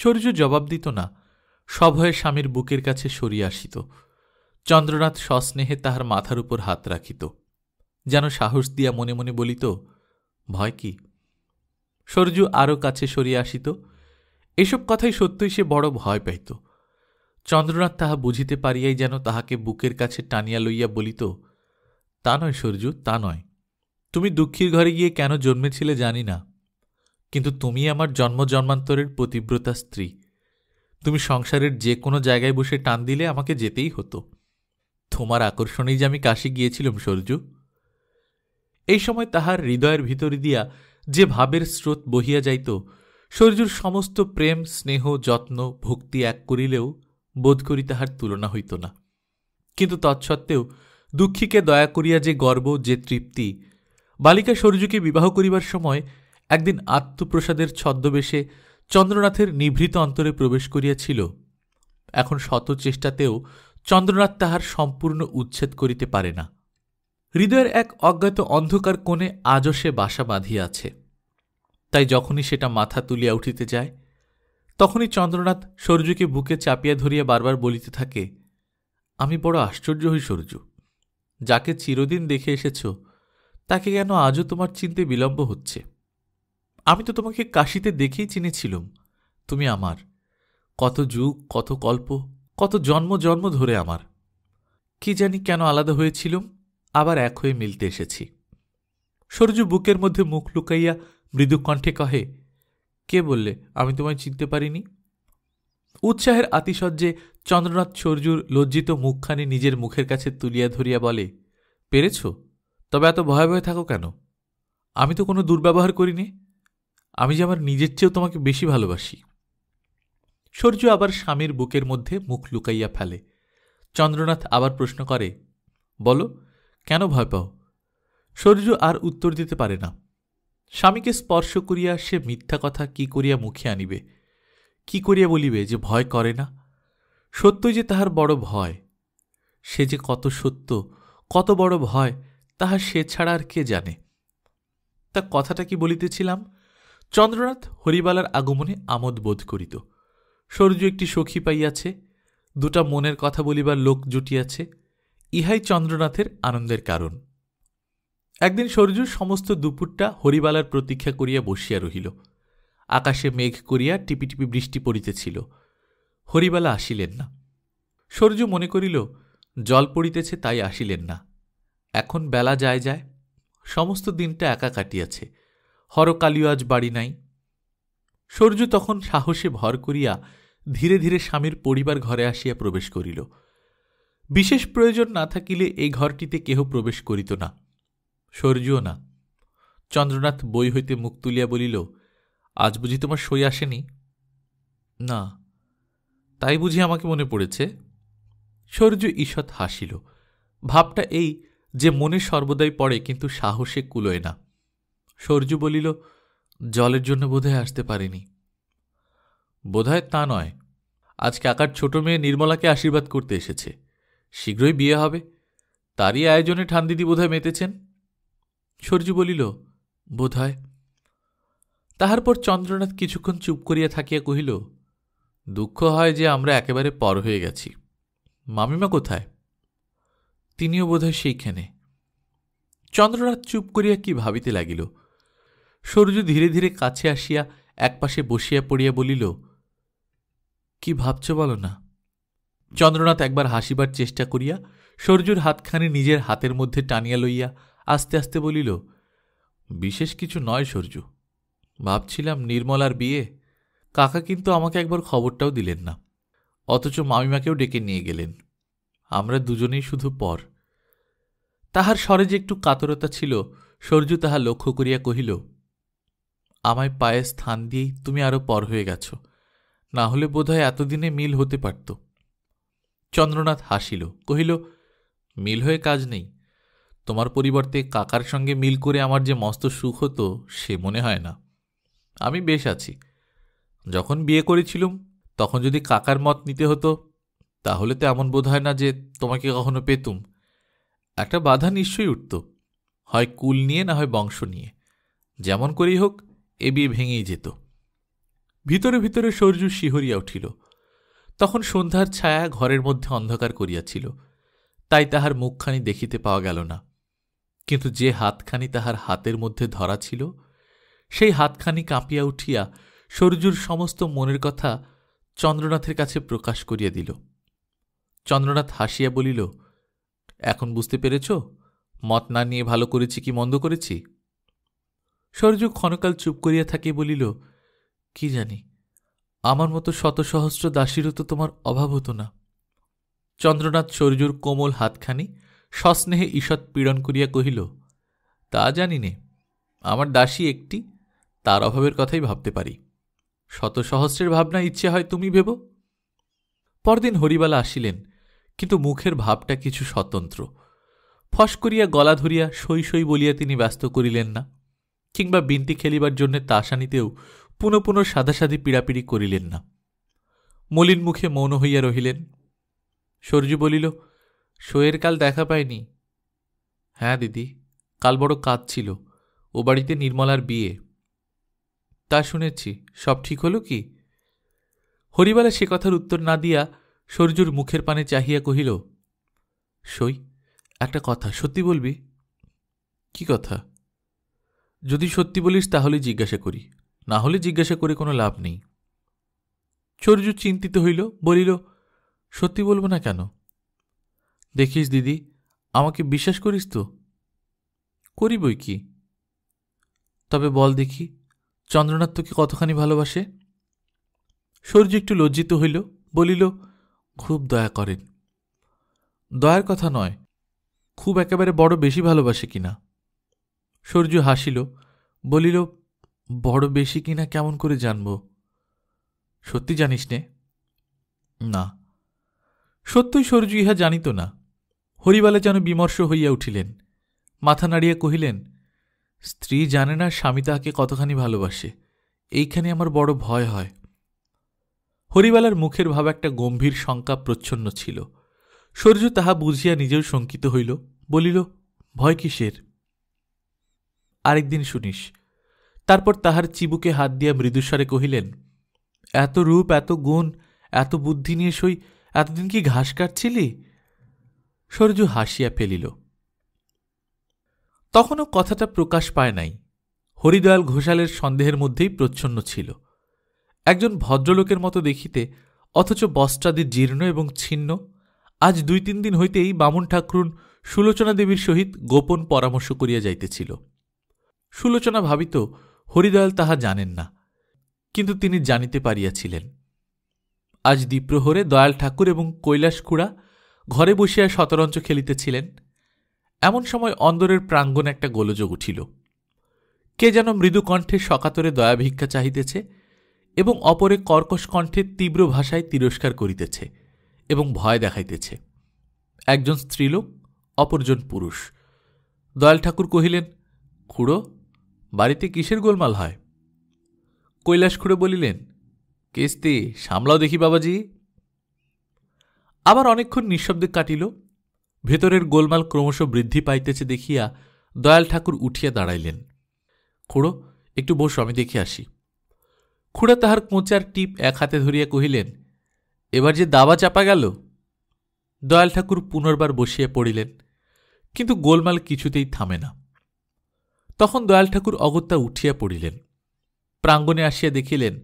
সূর্য জবাব দিত না সভয়ে স্বামীর বুকের কাছে সরিয়ে আসিত চন্দ্রনাথ সস্নেহে তাহার মাথার উপর হাত রাখিত যেন সাহস দিয়া মনে মনে বলিত ভয় কি সরজু আরও কাছে সরিয়ে আসিত এসব কথাই সত্যই সে বড় ভয় পাইত চন্দ্রনাথ তাহা বুঝিতে পারিয়াই যেন তাহাকে বুকের কাছে টানিয়া লইয়া বলিত তা নয় সরজু তা নয় তুমি দুঃখীর ঘরে গিয়ে কেন জন্মেছিলে জানি না কিন্তু তুমি আমার জন্ম জন্মান্তরের পতিব্রতা স্ত্রী তুমি সংসারের যে কোনো জায়গায় বসে টান দিলে আমাকে যেতেই হতো তোমার আকর্ষণেই যে আমি কাশি গিয়েছিলাম সরজু এই সময় তাহার হৃদয়ের ভিতর দিয়া যে ভাবের স্রোত বহিয়া যাইত সরজুর সমস্ত প্রেম স্নেহ যত্ন ভক্তি এক করিলেও বোধ করি তাহার তুলনা হইত না কিন্তু তৎসত্ত্বেও দুঃখীকে দয়া করিয়া যে গর্ব যে তৃপ্তি বালিকা সরজুকে বিবাহ করিবার সময় একদিন আত্মপ্রসাদের ছদ্মবেশে চন্দ্রনাথের নিভৃত অন্তরে প্রবেশ করিয়াছিল এখন শত চেষ্টাতেও চন্দ্রনাথ তাহার সম্পূর্ণ উচ্ছেদ করিতে পারে না হৃদয়ের এক অজ্ঞাত অন্ধকার কোণে আজও সে বাসা বাঁধিয়া আছে তাই যখনই সেটা মাথা তুলিয়া উঠিতে যায় তখনই চন্দ্রনাথ সূর্যকে বুকে চাপিয়া ধরিয়া বারবার বলিতে থাকে আমি বড় আশ্চর্য হই সূর্য যাকে চিরদিন দেখে এসেছ তাকে কেন আজও তোমার চিনতে বিলম্ব হচ্ছে আমি তো তোমাকে কাশিতে দেখেই চিনেছিলুম তুমি আমার কত যুগ কত কল্প কত জন্ম জন্ম ধরে আমার কি জানি কেন আলাদা হয়েছিলুম আবার এক হয়ে মিলতে এসেছি সরজু বুকের মধ্যে মুখ লুকাইয়া মৃদু কণ্ঠে কহে কে বললে আমি তোমায় চিনতে পারিনি উৎসাহের আতিশয্যে চন্দ্রনাথ সরজুর লজ্জিত মুখখানি নিজের মুখের কাছে তুলিয়া ধরিয়া বলে পেরেছ তবে এত ভয়ে ভয়ে থাকো কেন আমি তো কোনো দুর্ব্যবহার করিনি আমি যে আমার নিজের চেয়েও তোমাকে বেশি ভালোবাসি সূর্য আবার স্বামীর বুকের মধ্যে মুখ লুকাইয়া ফেলে চন্দ্রনাথ আবার প্রশ্ন করে বলো কেন ভয় পাও সূর্য আর উত্তর দিতে পারে না স্বামীকে স্পর্শ করিয়া সে মিথ্যা কথা কি করিয়া মুখে আনিবে কি করিয়া বলিবে যে ভয় করে না সত্যই যে তাহার বড় ভয় সে যে কত সত্য কত বড় ভয় তাহা সে ছাড়া আর কে জানে তা কথাটা কি বলিতেছিলাম চন্দ্রনাথ হরিবালার আগমনে আমোদ বোধ করিত সূর্য একটি সখী পাইয়াছে দুটা মনের কথা বলিবার লোক জুটিয়াছে ইহাই চন্দ্রনাথের আনন্দের কারণ একদিন সূর্য সমস্ত দুপুরটা হরিবালার প্রতীক্ষা করিয়া বসিয়া রহিল আকাশে মেঘ করিয়া টিপিটিপি বৃষ্টি পড়িতেছিল হরিবালা আসিলেন না সূর্য মনে করিল জল পড়িতেছে তাই আসিলেন না এখন বেলা যায় যায় সমস্ত দিনটা একা কাটিয়াছে হরকালিও আজ বাড়ি নাই সূর্য তখন সাহসে ভর করিয়া ধীরে ধীরে স্বামীর পরিবার ঘরে আসিয়া প্রবেশ করিল বিশেষ প্রয়োজন না থাকিলে এই ঘরটিতে কেহ প্রবেশ করিত না সূর্যও না চন্দ্রনাথ বই হইতে মুখ তুলিয়া বলিল আজ বুঝি তোমার সই আসেনি না তাই বুঝি আমাকে মনে পড়েছে সূর্য ঈষৎ হাসিল ভাবটা এই যে মনে সর্বদাই পড়ে কিন্তু সাহসে কুলোয় না সরজু বলিল জলের জন্য বোধহয় আসতে পারিনি বোধহয় তা নয় আজ কাকার ছোট মেয়ে নির্মলাকে আশীর্বাদ করতে এসেছে শীঘ্রই বিয়ে হবে তারই আয়োজনে ঠান দিদি বোধহয় মেতেছেন সরজু বলিল বোধহয় তাহার পর চন্দ্রনাথ কিছুক্ষণ চুপ করিয়া থাকিয়া কহিল দুঃখ হয় যে আমরা একেবারে পর হয়ে গেছি মামিমা কোথায় তিনিও বোধহয় সেইখানে চন্দ্রনাথ চুপ করিয়া কি ভাবিতে লাগিল সূর্য ধীরে ধীরে কাছে আসিয়া একপাশে বসিয়া পড়িয়া বলিল কি ভাবছ বলো না চন্দ্রনাথ একবার হাসিবার চেষ্টা করিয়া সূর্যর হাতখানি নিজের হাতের মধ্যে টানিয়া লইয়া আস্তে আস্তে বলিল বিশেষ কিছু নয় সূর্য ভাবছিলাম নির্মলার বিয়ে কাকা কিন্তু আমাকে একবার খবরটাও দিলেন না অথচ মামিমাকেও ডেকে নিয়ে গেলেন আমরা দুজনেই শুধু পর তাহার স্বরে যে একটু কাতরতা ছিল সূর্য তাহা লক্ষ্য করিয়া কহিল আমায় পায়ে স্থান দিয়েই তুমি আরও পর হয়ে গেছ না হলে বোধহয় এতদিনে মিল হতে পারত চন্দ্রনাথ হাসিল কহিল মিল হয়ে কাজ নেই তোমার পরিবর্তে কাকার সঙ্গে মিল করে আমার যে মস্ত সুখ হতো সে মনে হয় না আমি বেশ আছি যখন বিয়ে করেছিলুম তখন যদি কাকার মত নিতে হতো তাহলে তো এমন বোধ হয় না যে তোমাকে কখনো পেতুম একটা বাধা নিশ্চয়ই উঠত হয় কুল নিয়ে না হয় বংশ নিয়ে যেমন করেই হোক এবিয়ে ভেঙেই যেত ভিতরে ভিতরে সূর্য শিহরিয়া উঠিল তখন সন্ধ্যার ছায়া ঘরের মধ্যে অন্ধকার করিয়াছিল তাই তাহার মুখখানি দেখিতে পাওয়া গেল না কিন্তু যে হাতখানি তাহার হাতের মধ্যে ধরা ছিল সেই হাতখানি কাঁপিয়া উঠিয়া সূর্যুর সমস্ত মনের কথা চন্দ্রনাথের কাছে প্রকাশ করিয়া দিল চন্দ্রনাথ হাসিয়া বলিল এখন বুঝতে পেরেছ মত না নিয়ে ভালো করেছি কি মন্দ করেছি সরযু ক্ষণকাল চুপ করিয়া থাকিয়া বলিল কি জানি আমার মতো শত সহস্র দাসীরও তো তোমার অভাব হতো না চন্দ্রনাথ সরজুর কোমল হাতখানি সস্নেহে ঈষৎ পীড়ন করিয়া কহিল তা জানি নে আমার দাসী একটি তার অভাবের কথাই ভাবতে পারি শত সহস্রের ভাবনা ইচ্ছে হয় তুমি ভেব পরদিন হরিবালা আসিলেন কিন্তু মুখের ভাবটা কিছু স্বতন্ত্র ফস করিয়া গলা ধরিয়া সই সই বলিয়া তিনি ব্যস্ত করিলেন না কিংবা বিন্তি খেলিবার জন্যে তাসা নিতেও পুনঃ পুনঃ সাদাসাদি পিড়াপিড়ি করিলেন না মলিন মুখে মৌন হইয়া রহিলেন সরজু বলিল শোয়ের কাল দেখা পায়নি হ্যাঁ দিদি কাল বড় কাজ ছিল ও বাড়িতে নির্মলার বিয়ে তা শুনেছি সব ঠিক হলো কি হরিবালা সে কথার উত্তর না দিয়া সরজুর মুখের পানে চাহিয়া কহিল সই একটা কথা সত্যি বলবি কি কথা যদি সত্যি বলিস তাহলে জিজ্ঞাসা করি না হলে জিজ্ঞাসা করে কোনো লাভ নেই চর্য চিন্তিত হইল বলিল সত্যি বলবো না কেন দেখিস দিদি আমাকে বিশ্বাস করিস তো করিবই কি তবে বল দেখি চন্দ্রনাথ তোকে কতখানি ভালোবাসে সূর্য একটু লজ্জিত হইল বলিল খুব দয়া করেন দয়ার কথা নয় খুব একেবারে বড় বেশি ভালোবাসে কিনা সূর্য হাসিল বলিল বড় বেশি কিনা কেমন করে জানব সত্যি জানিস নে না সত্যই সূর্য ইহা জানিত না হরিবালা যেন বিমর্ষ হইয়া উঠিলেন মাথা নাড়িয়া কহিলেন স্ত্রী জানে না স্বামী তাহাকে কতখানি ভালোবাসে এইখানে আমার বড় ভয় হয় হরিবালার মুখের ভাব একটা গম্ভীর শঙ্কা প্রচ্ছন্ন ছিল সূর্য তাহা বুঝিয়া নিজেও শঙ্কিত হইল বলিল ভয় কিসের আরেকদিন শুনিস তারপর তাহার চিবুকে হাত দিয়া মৃদুস্বরে কহিলেন এত রূপ এত গুণ এত বুদ্ধি নিয়ে সই এতদিন কি ঘাস কাটছিলি সরজু হাসিয়া ফেলিল তখনও কথাটা প্রকাশ পায় নাই হরিদয়াল ঘোষালের সন্দেহের মধ্যেই প্রচ্ছন্ন ছিল একজন ভদ্রলোকের মতো দেখিতে অথচ বস্ত্রাদি জীর্ণ এবং ছিন্ন আজ দুই তিন দিন হইতেই বামুন ঠাকরুন সুলোচনা দেবীর সহিত গোপন পরামর্শ করিয়া যাইতেছিল সুলোচনা ভাবিত হরিদয়াল তাহা জানেন না কিন্তু তিনি জানিতে পারিয়াছিলেন আজ দ্বীপ্রহরে দয়াল ঠাকুর এবং কৈলাস কুড়া ঘরে বসিয়া শতরঞ্চ খেলিতেছিলেন এমন সময় অন্দরের প্রাঙ্গণে একটা গোলযোগ উঠিল কে যেন মৃদু কণ্ঠে সকাতরে দয়া ভিক্ষা চাহিতেছে এবং অপরে কর্কশ কণ্ঠে তীব্র ভাষায় তিরস্কার করিতেছে এবং ভয় দেখাইতেছে একজন স্ত্রীলোক অপরজন পুরুষ দয়াল ঠাকুর কহিলেন খুড়ো বাড়িতে কিসের গোলমাল হয় কৈলাস খুঁড়ে বলিলেন কেস্তি সামলাও দেখি বাবাজি আবার অনেকক্ষণ নিঃশব্দে কাটিল ভেতরের গোলমাল ক্রমশ বৃদ্ধি পাইতেছে দেখিয়া দয়াল ঠাকুর উঠিয়া দাঁড়াইলেন খুড়ো একটু বস আমি দেখে আসি খুড়া তাহার কোঁচার টিপ এক হাতে ধরিয়া কহিলেন এবার যে দাবা চাপা গেল দয়াল ঠাকুর পুনর্বার বসিয়া পড়িলেন কিন্তু গোলমাল কিছুতেই থামে না তখন দয়াল ঠাকুর অগত্যা উঠিয়া পড়িলেন প্রাঙ্গণে আসিয়া দেখিলেন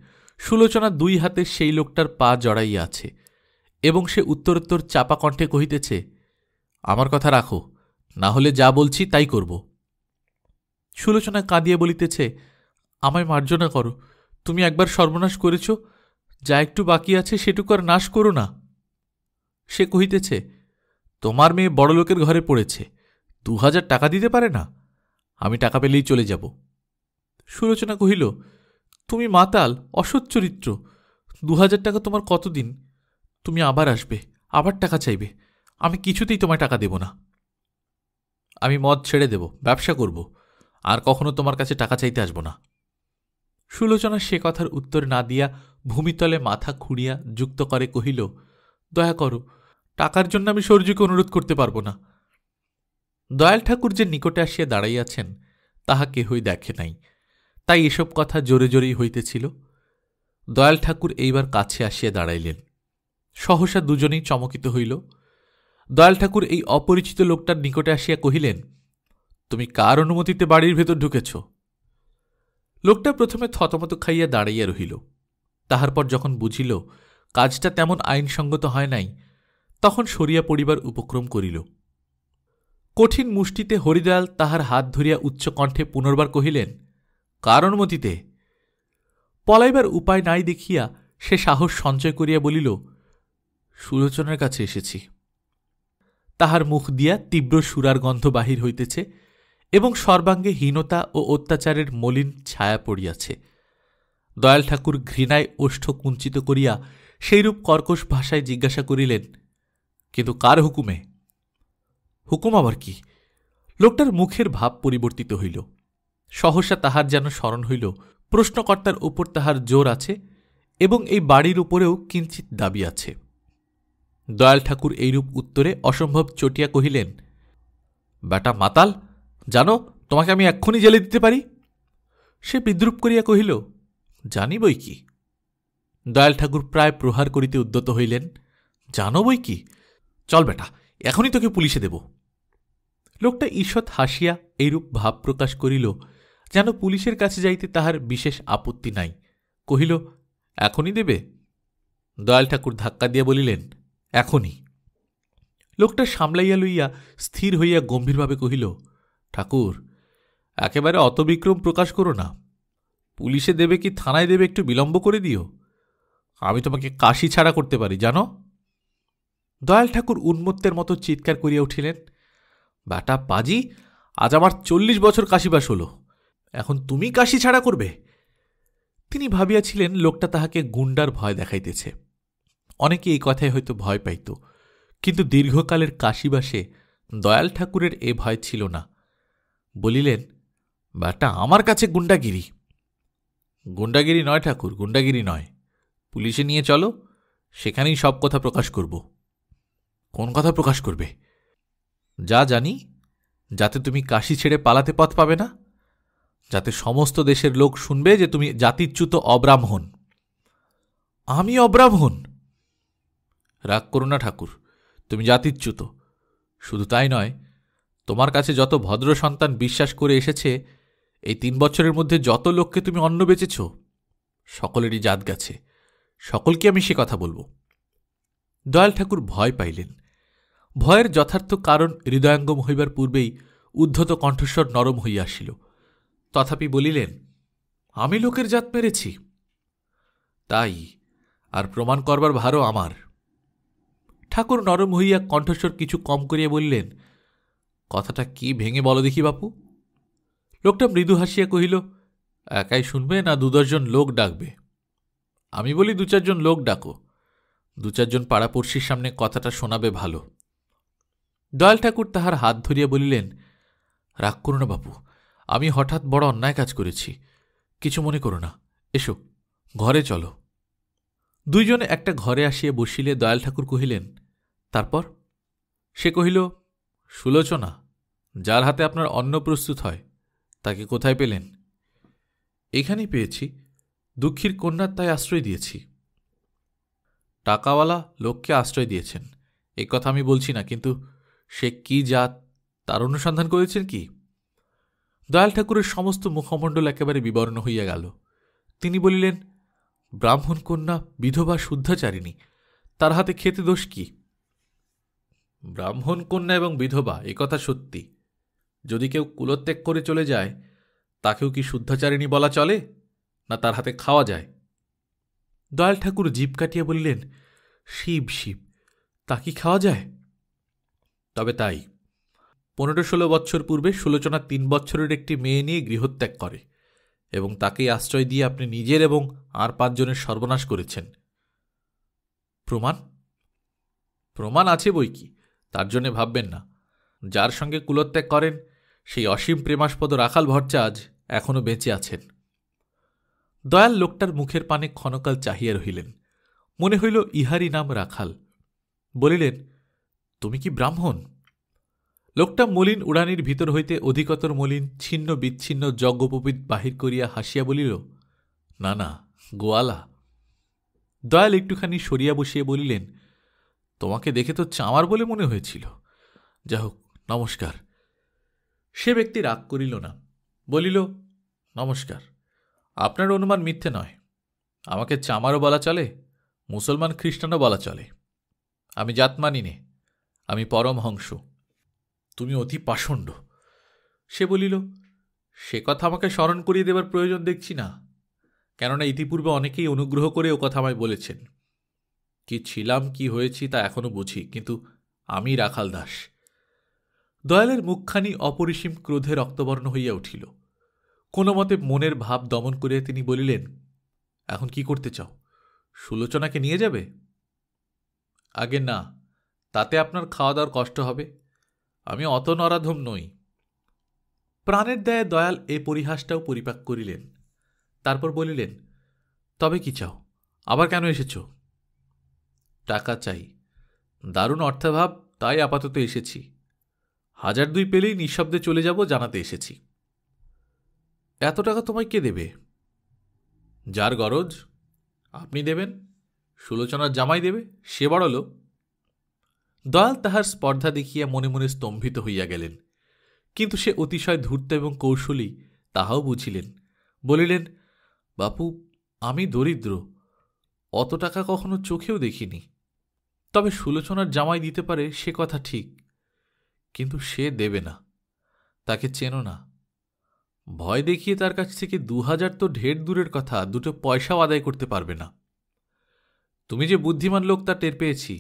সুলোচনা দুই হাতে সেই লোকটার পা জড়াইয়া আছে এবং সে উত্তরোত্তর চাপা কণ্ঠে কহিতেছে আমার কথা রাখো না হলে যা বলছি তাই করব সুলোচনা কাঁদিয়া বলিতেছে আমায় মার্জনা করো তুমি একবার সর্বনাশ করেছ যা একটু বাকি আছে সেটুকু আর নাশ করো না সে কহিতেছে তোমার মেয়ে বড়লোকের ঘরে পড়েছে দু হাজার টাকা দিতে পারে না আমি টাকা পেলেই চলে যাব সুরচনা কহিল তুমি মাতাল অসৎ চরিত্র দু হাজার টাকা তোমার কতদিন তুমি আবার আসবে আবার টাকা চাইবে আমি কিছুতেই তোমায় টাকা দেব না আমি মদ ছেড়ে দেব ব্যবসা করব আর কখনো তোমার কাছে টাকা চাইতে আসব না সুলোচনা সে কথার উত্তর না দিয়া ভূমিতলে মাথা খুঁড়িয়া যুক্ত করে কহিল দয়া করো টাকার জন্য আমি সৌর্যকে অনুরোধ করতে পারবো না দয়াল ঠাকুর যে নিকটে আসিয়া দাঁড়াইয়াছেন তাহা কেহই দেখে নাই তাই এসব কথা জোরে জোরেই হইতেছিল দয়াল ঠাকুর এইবার কাছে আসিয়া দাঁড়াইলেন সহসা দুজনেই চমকিত হইল দয়াল ঠাকুর এই অপরিচিত লোকটার নিকটে আসিয়া কহিলেন তুমি কার অনুমতিতে বাড়ির ভেতর ঢুকেছ লোকটা প্রথমে থতমত খাইয়া দাঁড়াইয়া রহিল তাহার পর যখন বুঝিল কাজটা তেমন আইনসঙ্গত হয় নাই তখন সরিয়া পড়িবার উপক্রম করিল কঠিন মুষ্টিতে হরিদয়াল তাহার হাত ধরিয়া উচ্চকণ্ঠে পুনর্বার কহিলেন কারণ মতিতে পলাইবার উপায় নাই দেখিয়া সে সাহস সঞ্চয় করিয়া বলিল সুলোচনার কাছে এসেছি তাহার মুখ দিয়া তীব্র সুরার গন্ধ বাহির হইতেছে এবং সর্বাঙ্গে হীনতা ও অত্যাচারের মলিন ছায়া পড়িয়াছে দয়াল ঠাকুর ঘৃণায় ওষ্ঠ কুঞ্চিত করিয়া সেইরূপ কর্কশ ভাষায় জিজ্ঞাসা করিলেন কিন্তু কার হুকুমে হুকুম আবার কি লোকটার মুখের ভাব পরিবর্তিত হইল সহসা তাহার যেন স্মরণ হইল প্রশ্নকর্তার উপর তাহার জোর আছে এবং এই বাড়ির উপরেও কিঞ্চিত দাবি আছে দয়াল ঠাকুর এইরূপ উত্তরে অসম্ভব চটিয়া কহিলেন বেটা মাতাল জানো তোমাকে আমি এক্ষুনি জেলে দিতে পারি সে বিদ্রুপ করিয়া কহিল জানি বই কি দয়াল ঠাকুর প্রায় প্রহার করিতে উদ্যত হইলেন জানো বই কি চল বেটা এখনই তোকে পুলিশে দেব লোকটা ঈষৎ হাসিয়া এইরূপ ভাব প্রকাশ করিল যেন পুলিশের কাছে যাইতে তাহার বিশেষ আপত্তি নাই কহিল এখনই দেবে দয়াল ঠাকুর ধাক্কা দিয়া বলিলেন এখনই লোকটা সামলাইয়া লইয়া স্থির হইয়া গম্ভীরভাবে কহিল ঠাকুর একেবারে অত বিক্রম প্রকাশ করো না পুলিশে দেবে কি থানায় দেবে একটু বিলম্ব করে দিও আমি তোমাকে কাশি ছাড়া করতে পারি জানো দয়াল ঠাকুর উন্মত্তের মতো চিৎকার করিয়া উঠিলেন ব্যাটা পাজি আজ আমার চল্লিশ বছর কাশিবাস হল এখন তুমি কাশি ছাড়া করবে তিনি ভাবিয়াছিলেন লোকটা তাহাকে গুন্ডার ভয় দেখাইতেছে অনেকে এই কথায় হয়তো ভয় পাইত কিন্তু দীর্ঘকালের কাশিবাসে দয়াল ঠাকুরের এ ভয় ছিল না বলিলেন ব্যাটা আমার কাছে গুন্ডাগিরি গুন্ডাগিরি নয় ঠাকুর গুন্ডাগিরি নয় পুলিশে নিয়ে চলো সেখানেই সব কথা প্রকাশ করব কোন কথা প্রকাশ করবে যা জানি যাতে তুমি কাশি ছেড়ে পালাতে পথ পাবে না যাতে সমস্ত দেশের লোক শুনবে যে তুমি জাতিচ্যুত অব্রাহ্মণ আমি অব্রাহ্মণ রাগ করু না ঠাকুর তুমি জাতিচ্যুত শুধু তাই নয় তোমার কাছে যত ভদ্র সন্তান বিশ্বাস করে এসেছে এই তিন বছরের মধ্যে যত লোককে তুমি অন্ন বেচেছ সকলেরই জাত গেছে সকলকে আমি সে কথা বলবো দয়াল ঠাকুর ভয় পাইলেন ভয়ের যথার্থ কারণ হৃদয়ঙ্গম হইবার পূর্বেই উদ্ধত কণ্ঠস্বর নরম হইয়া আসিল তথাপি বলিলেন আমি লোকের জাত মেরেছি তাই আর প্রমাণ করবার ভারও আমার ঠাকুর নরম হইয়া কণ্ঠস্বর কিছু কম করিয়া বলিলেন কথাটা কি ভেঙে বলো দেখি বাপু লোকটা মৃদু হাসিয়া কহিল একাই শুনবে না দু দশজন লোক ডাকবে আমি বলি দু চারজন লোক ডাকো দু চারজন পাড়াপড়শির সামনে কথাটা শোনাবে ভালো দয়াল ঠাকুর তাহার হাত ধরিয়া বলিলেন রাগ করো না বাপু আমি হঠাৎ বড় অন্যায় কাজ করেছি কিছু মনে করো না এসো ঘরে চলো দুইজনে একটা ঘরে আসিয়া বসিলে দয়াল ঠাকুর কহিলেন তারপর সে কহিল সুলোচনা যার হাতে আপনার অন্ন প্রস্তুত হয় তাকে কোথায় পেলেন এখানেই পেয়েছি দুঃখীর কন্যার তাই আশ্রয় দিয়েছি টাকাওয়ালা লোককে আশ্রয় দিয়েছেন এ কথা আমি বলছি না কিন্তু সে কি জাত তার অনুসন্ধান করেছেন কি দয়াল ঠাকুরের সমস্ত মুখমণ্ডল একেবারে বিবর্ণ হইয়া গেল তিনি বলিলেন ব্রাহ্মণ কন্যা বিধবা শুদ্ধাচারিণী তার হাতে খেতে দোষ কি ব্রাহ্মণ কন্যা এবং বিধবা কথা সত্যি যদি কেউ কুলত্যাগ করে চলে যায় তাকেও কি শুদ্ধাচারিণী বলা চলে না তার হাতে খাওয়া যায় দয়াল ঠাকুর জীব কাটিয়া বললেন শিব শিব তা কি খাওয়া যায় তবে তাই পনেরো ষোলো বছর পূর্বে সুলোচনা তিন বছরের একটি মেয়ে নিয়ে গৃহত্যাগ করে এবং তাকেই আশ্রয় দিয়ে আপনি নিজের এবং আর পাঁচজনের সর্বনাশ করেছেন প্রমাণ প্রমাণ আছে বই কি তার জন্যে ভাববেন না যার সঙ্গে কুলত্যাগ করেন সেই অসীম প্রেমাস্পদ রাখাল ভরচাজ এখনও বেঁচে আছেন দয়াল লোকটার মুখের পানে ক্ষণকাল চাহিয়া রহিলেন মনে হইল ইহারই নাম রাখাল বলিলেন তুমি কি ব্রাহ্মণ লোকটা মলিন উড়ানির ভিতর হইতে অধিকতর মলিন ছিন্ন বিচ্ছিন্ন যজ্ঞপবিত বাহির করিয়া হাসিয়া বলিল না না গোয়ালা দয়াল একটুখানি সরিয়া বসিয়ে বলিলেন তোমাকে দেখে তো চামার বলে মনে হয়েছিল যা হোক নমস্কার সে ব্যক্তি রাগ করিল না বলিল নমস্কার আপনার অনুমান মিথ্যে নয় আমাকে চামারও বলা চলে মুসলমান খ্রিস্টানও বলা চলে আমি জাত মানি নে আমি পরমহংস তুমি অতি পাষণ্ড সে বলিল সে কথা আমাকে স্মরণ করিয়ে দেবার প্রয়োজন দেখছি না কেননা ইতিপূর্বে অনেকেই অনুগ্রহ করে ও কথা আমায় বলেছেন কি ছিলাম কি হয়েছি তা এখনও বুঝি কিন্তু আমি রাখাল দাস দয়ালের মুখখানি অপরিসীম ক্রোধে রক্তবর্ণ হইয়া উঠিল কোনো মতে মনের ভাব দমন করিয়া তিনি বলিলেন এখন কি করতে চাও সুলোচনাকে নিয়ে যাবে আগে না তাতে আপনার খাওয়া দাওয়ার কষ্ট হবে আমি অত নরাধম নই প্রাণের দয়ে দয়াল এ পরিহাসটাও পরিপাক করিলেন তারপর বলিলেন তবে কি চাও আবার কেন এসেছ টাকা চাই দারুণ অর্থাভাব তাই আপাতত এসেছি হাজার দুই পেলেই নিঃশব্দে চলে যাব জানাতে এসেছি এত টাকা তোমায় কে দেবে যার গরজ আপনি দেবেন সুলোচনার জামাই দেবে সে লোক দয়াল তাহার স্পর্ধা দেখিয়া মনে মনে স্তম্ভিত হইয়া গেলেন কিন্তু সে অতিশয় ধূর্ত এবং কৌশলী তাহাও বুঝিলেন বলিলেন বাপু আমি দরিদ্র অত টাকা কখনো চোখেও দেখিনি তবে সুলোচনার জামাই দিতে পারে সে কথা ঠিক কিন্তু সে দেবে না তাকে চেনো না ভয় দেখিয়ে তার কাছ থেকে দু হাজার তো ঢের দূরের কথা দুটো পয়সাও আদায় করতে পারবে না তুমি যে বুদ্ধিমান লোক তা টের পেয়েছি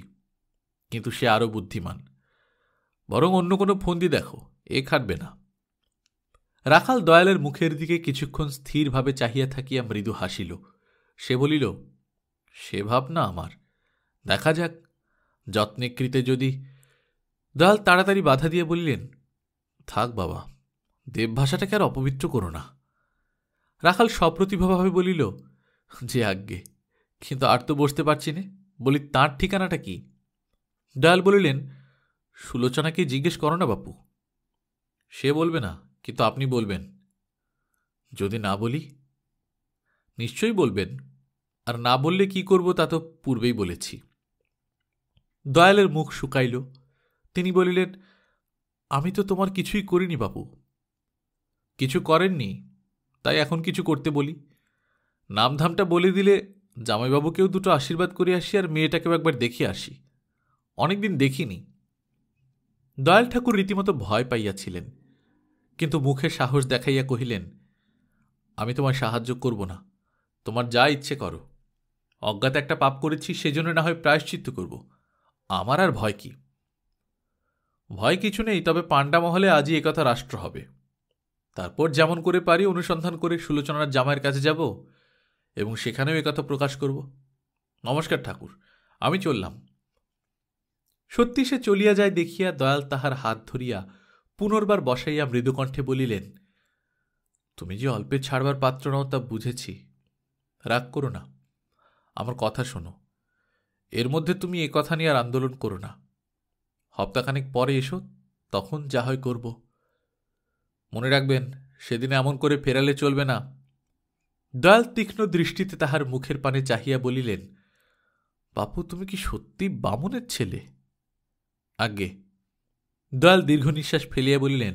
কিন্তু সে আরও বুদ্ধিমান বরং অন্য কোনো ফন্দি দেখো এ খাটবে না রাখাল দয়ালের মুখের দিকে কিছুক্ষণ স্থিরভাবে চাহিয়া থাকিয়া মৃদু হাসিল সে বলিল সে ভাবনা আমার দেখা যাক যত্নে কৃতে যদি দয়াল তাড়াতাড়ি বাধা দিয়ে বলিলেন থাক বাবা দেবভাষাটাকে আর অপবিত্র করো না রাখাল সপ্রতিভাভাবে বলিল যে আজ্ঞে কিন্তু আর তো বসতে পারছি না বলি তাঁর ঠিকানাটা কি দয়াল বলিলেন সুলোচনাকে জিজ্ঞেস করো না বাপু সে বলবে না কিন্তু আপনি বলবেন যদি না বলি নিশ্চয়ই বলবেন আর না বললে কি করব তা তো পূর্বেই বলেছি দয়ালের মুখ শুকাইল তিনি বলিলেন আমি তো তোমার কিছুই করিনি বাপু কিছু করেননি তাই এখন কিছু করতে বলি নামধামটা বলে দিলে জামাইবাবুকেও দুটো আশীর্বাদ করে আসি আর মেয়েটাকেও একবার দেখে আসি অনেকদিন দেখিনি দয়াল ঠাকুর রীতিমতো ভয় পাইয়াছিলেন কিন্তু মুখে সাহস দেখাইয়া কহিলেন আমি তোমার সাহায্য করব না তোমার যা ইচ্ছে করো অজ্ঞাত একটা পাপ করেছি সেজন্য না হয় প্রায়শ্চিত্ত করব আমার আর ভয় কি ভয় কিছু নেই তবে পাণ্ডা মহলে আজই একথা রাষ্ট্র হবে তারপর যেমন করে পারি অনুসন্ধান করে সুলোচনার জামাইয়ের কাছে যাব এবং সেখানেও একথা প্রকাশ করব নমস্কার ঠাকুর আমি চললাম সত্যি সে চলিয়া যায় দেখিয়া দয়াল তাহার হাত ধরিয়া পুনর্বার বসাইয়া মৃদুকণ্ঠে বলিলেন তুমি যে অল্পে ছাড়বার পাত্র নাও তা বুঝেছি রাগ করো না আমার কথা শোনো এর মধ্যে তুমি এ কথা নিয়ে আর আন্দোলন করো না হপ্তাখানেক পরে এসো তখন যা হয় করব মনে রাখবেন সেদিনে এমন করে ফেরালে চলবে না দয়াল তীক্ষ্ণ দৃষ্টিতে তাহার মুখের পানে চাহিয়া বলিলেন বাপু তুমি কি সত্যি বামুনের ছেলে আজ্ঞে দয়াল দীর্ঘ নিঃশ্বাস ফেলিয়া বলিলেন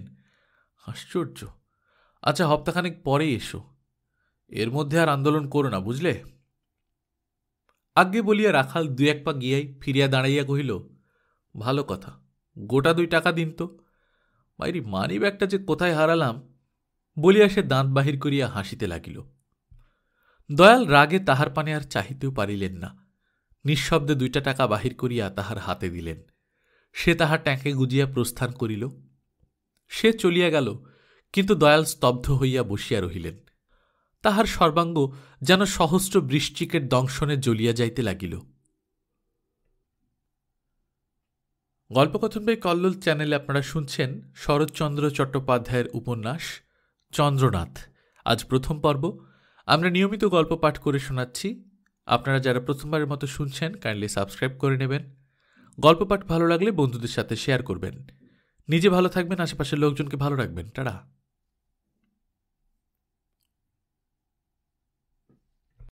আশ্চর্য আচ্ছা হপ্তাখানেক পরেই এসো এর মধ্যে আর আন্দোলন করো না বুঝলে আজ্ঞে বলিয়া রাখাল দু এক পা গিয়াই ফিরিয়া দাঁড়াইয়া কহিল ভালো কথা গোটা দুই টাকা দিন তো বাইরি মানি ব্যাগটা যে কোথায় হারালাম বলিয়া সে দাঁত বাহির করিয়া হাসিতে লাগিল দয়াল রাগে তাহার পানে আর চাহিতেও পারিলেন না নিঃশব্দে দুইটা টাকা বাহির করিয়া তাহার হাতে দিলেন সে তাহা ট্যাঁকে গুজিয়া প্রস্থান করিল সে চলিয়া গেল কিন্তু দয়াল স্তব্ধ হইয়া বসিয়া রহিলেন তাহার সর্বাঙ্গ যেন সহস্র বৃশ্চিকের দংশনে জ্বলিয়া যাইতে লাগিল গল্পকথন বাই কল্লোল চ্যানেলে আপনারা শুনছেন শরৎচন্দ্র চট্টোপাধ্যায়ের উপন্যাস চন্দ্রনাথ আজ প্রথম পর্ব আমরা নিয়মিত গল্প পাঠ করে শোনাচ্ছি আপনারা যারা প্রথমবারের মতো শুনছেন কাইন্ডলি সাবস্ক্রাইব করে নেবেন গল্প পাঠ ভালো লাগলে বন্ধুদের সাথে শেয়ার করবেন নিজে ভালো থাকবেন আশেপাশের লোকজনকে ভালো রাখবেন টাটা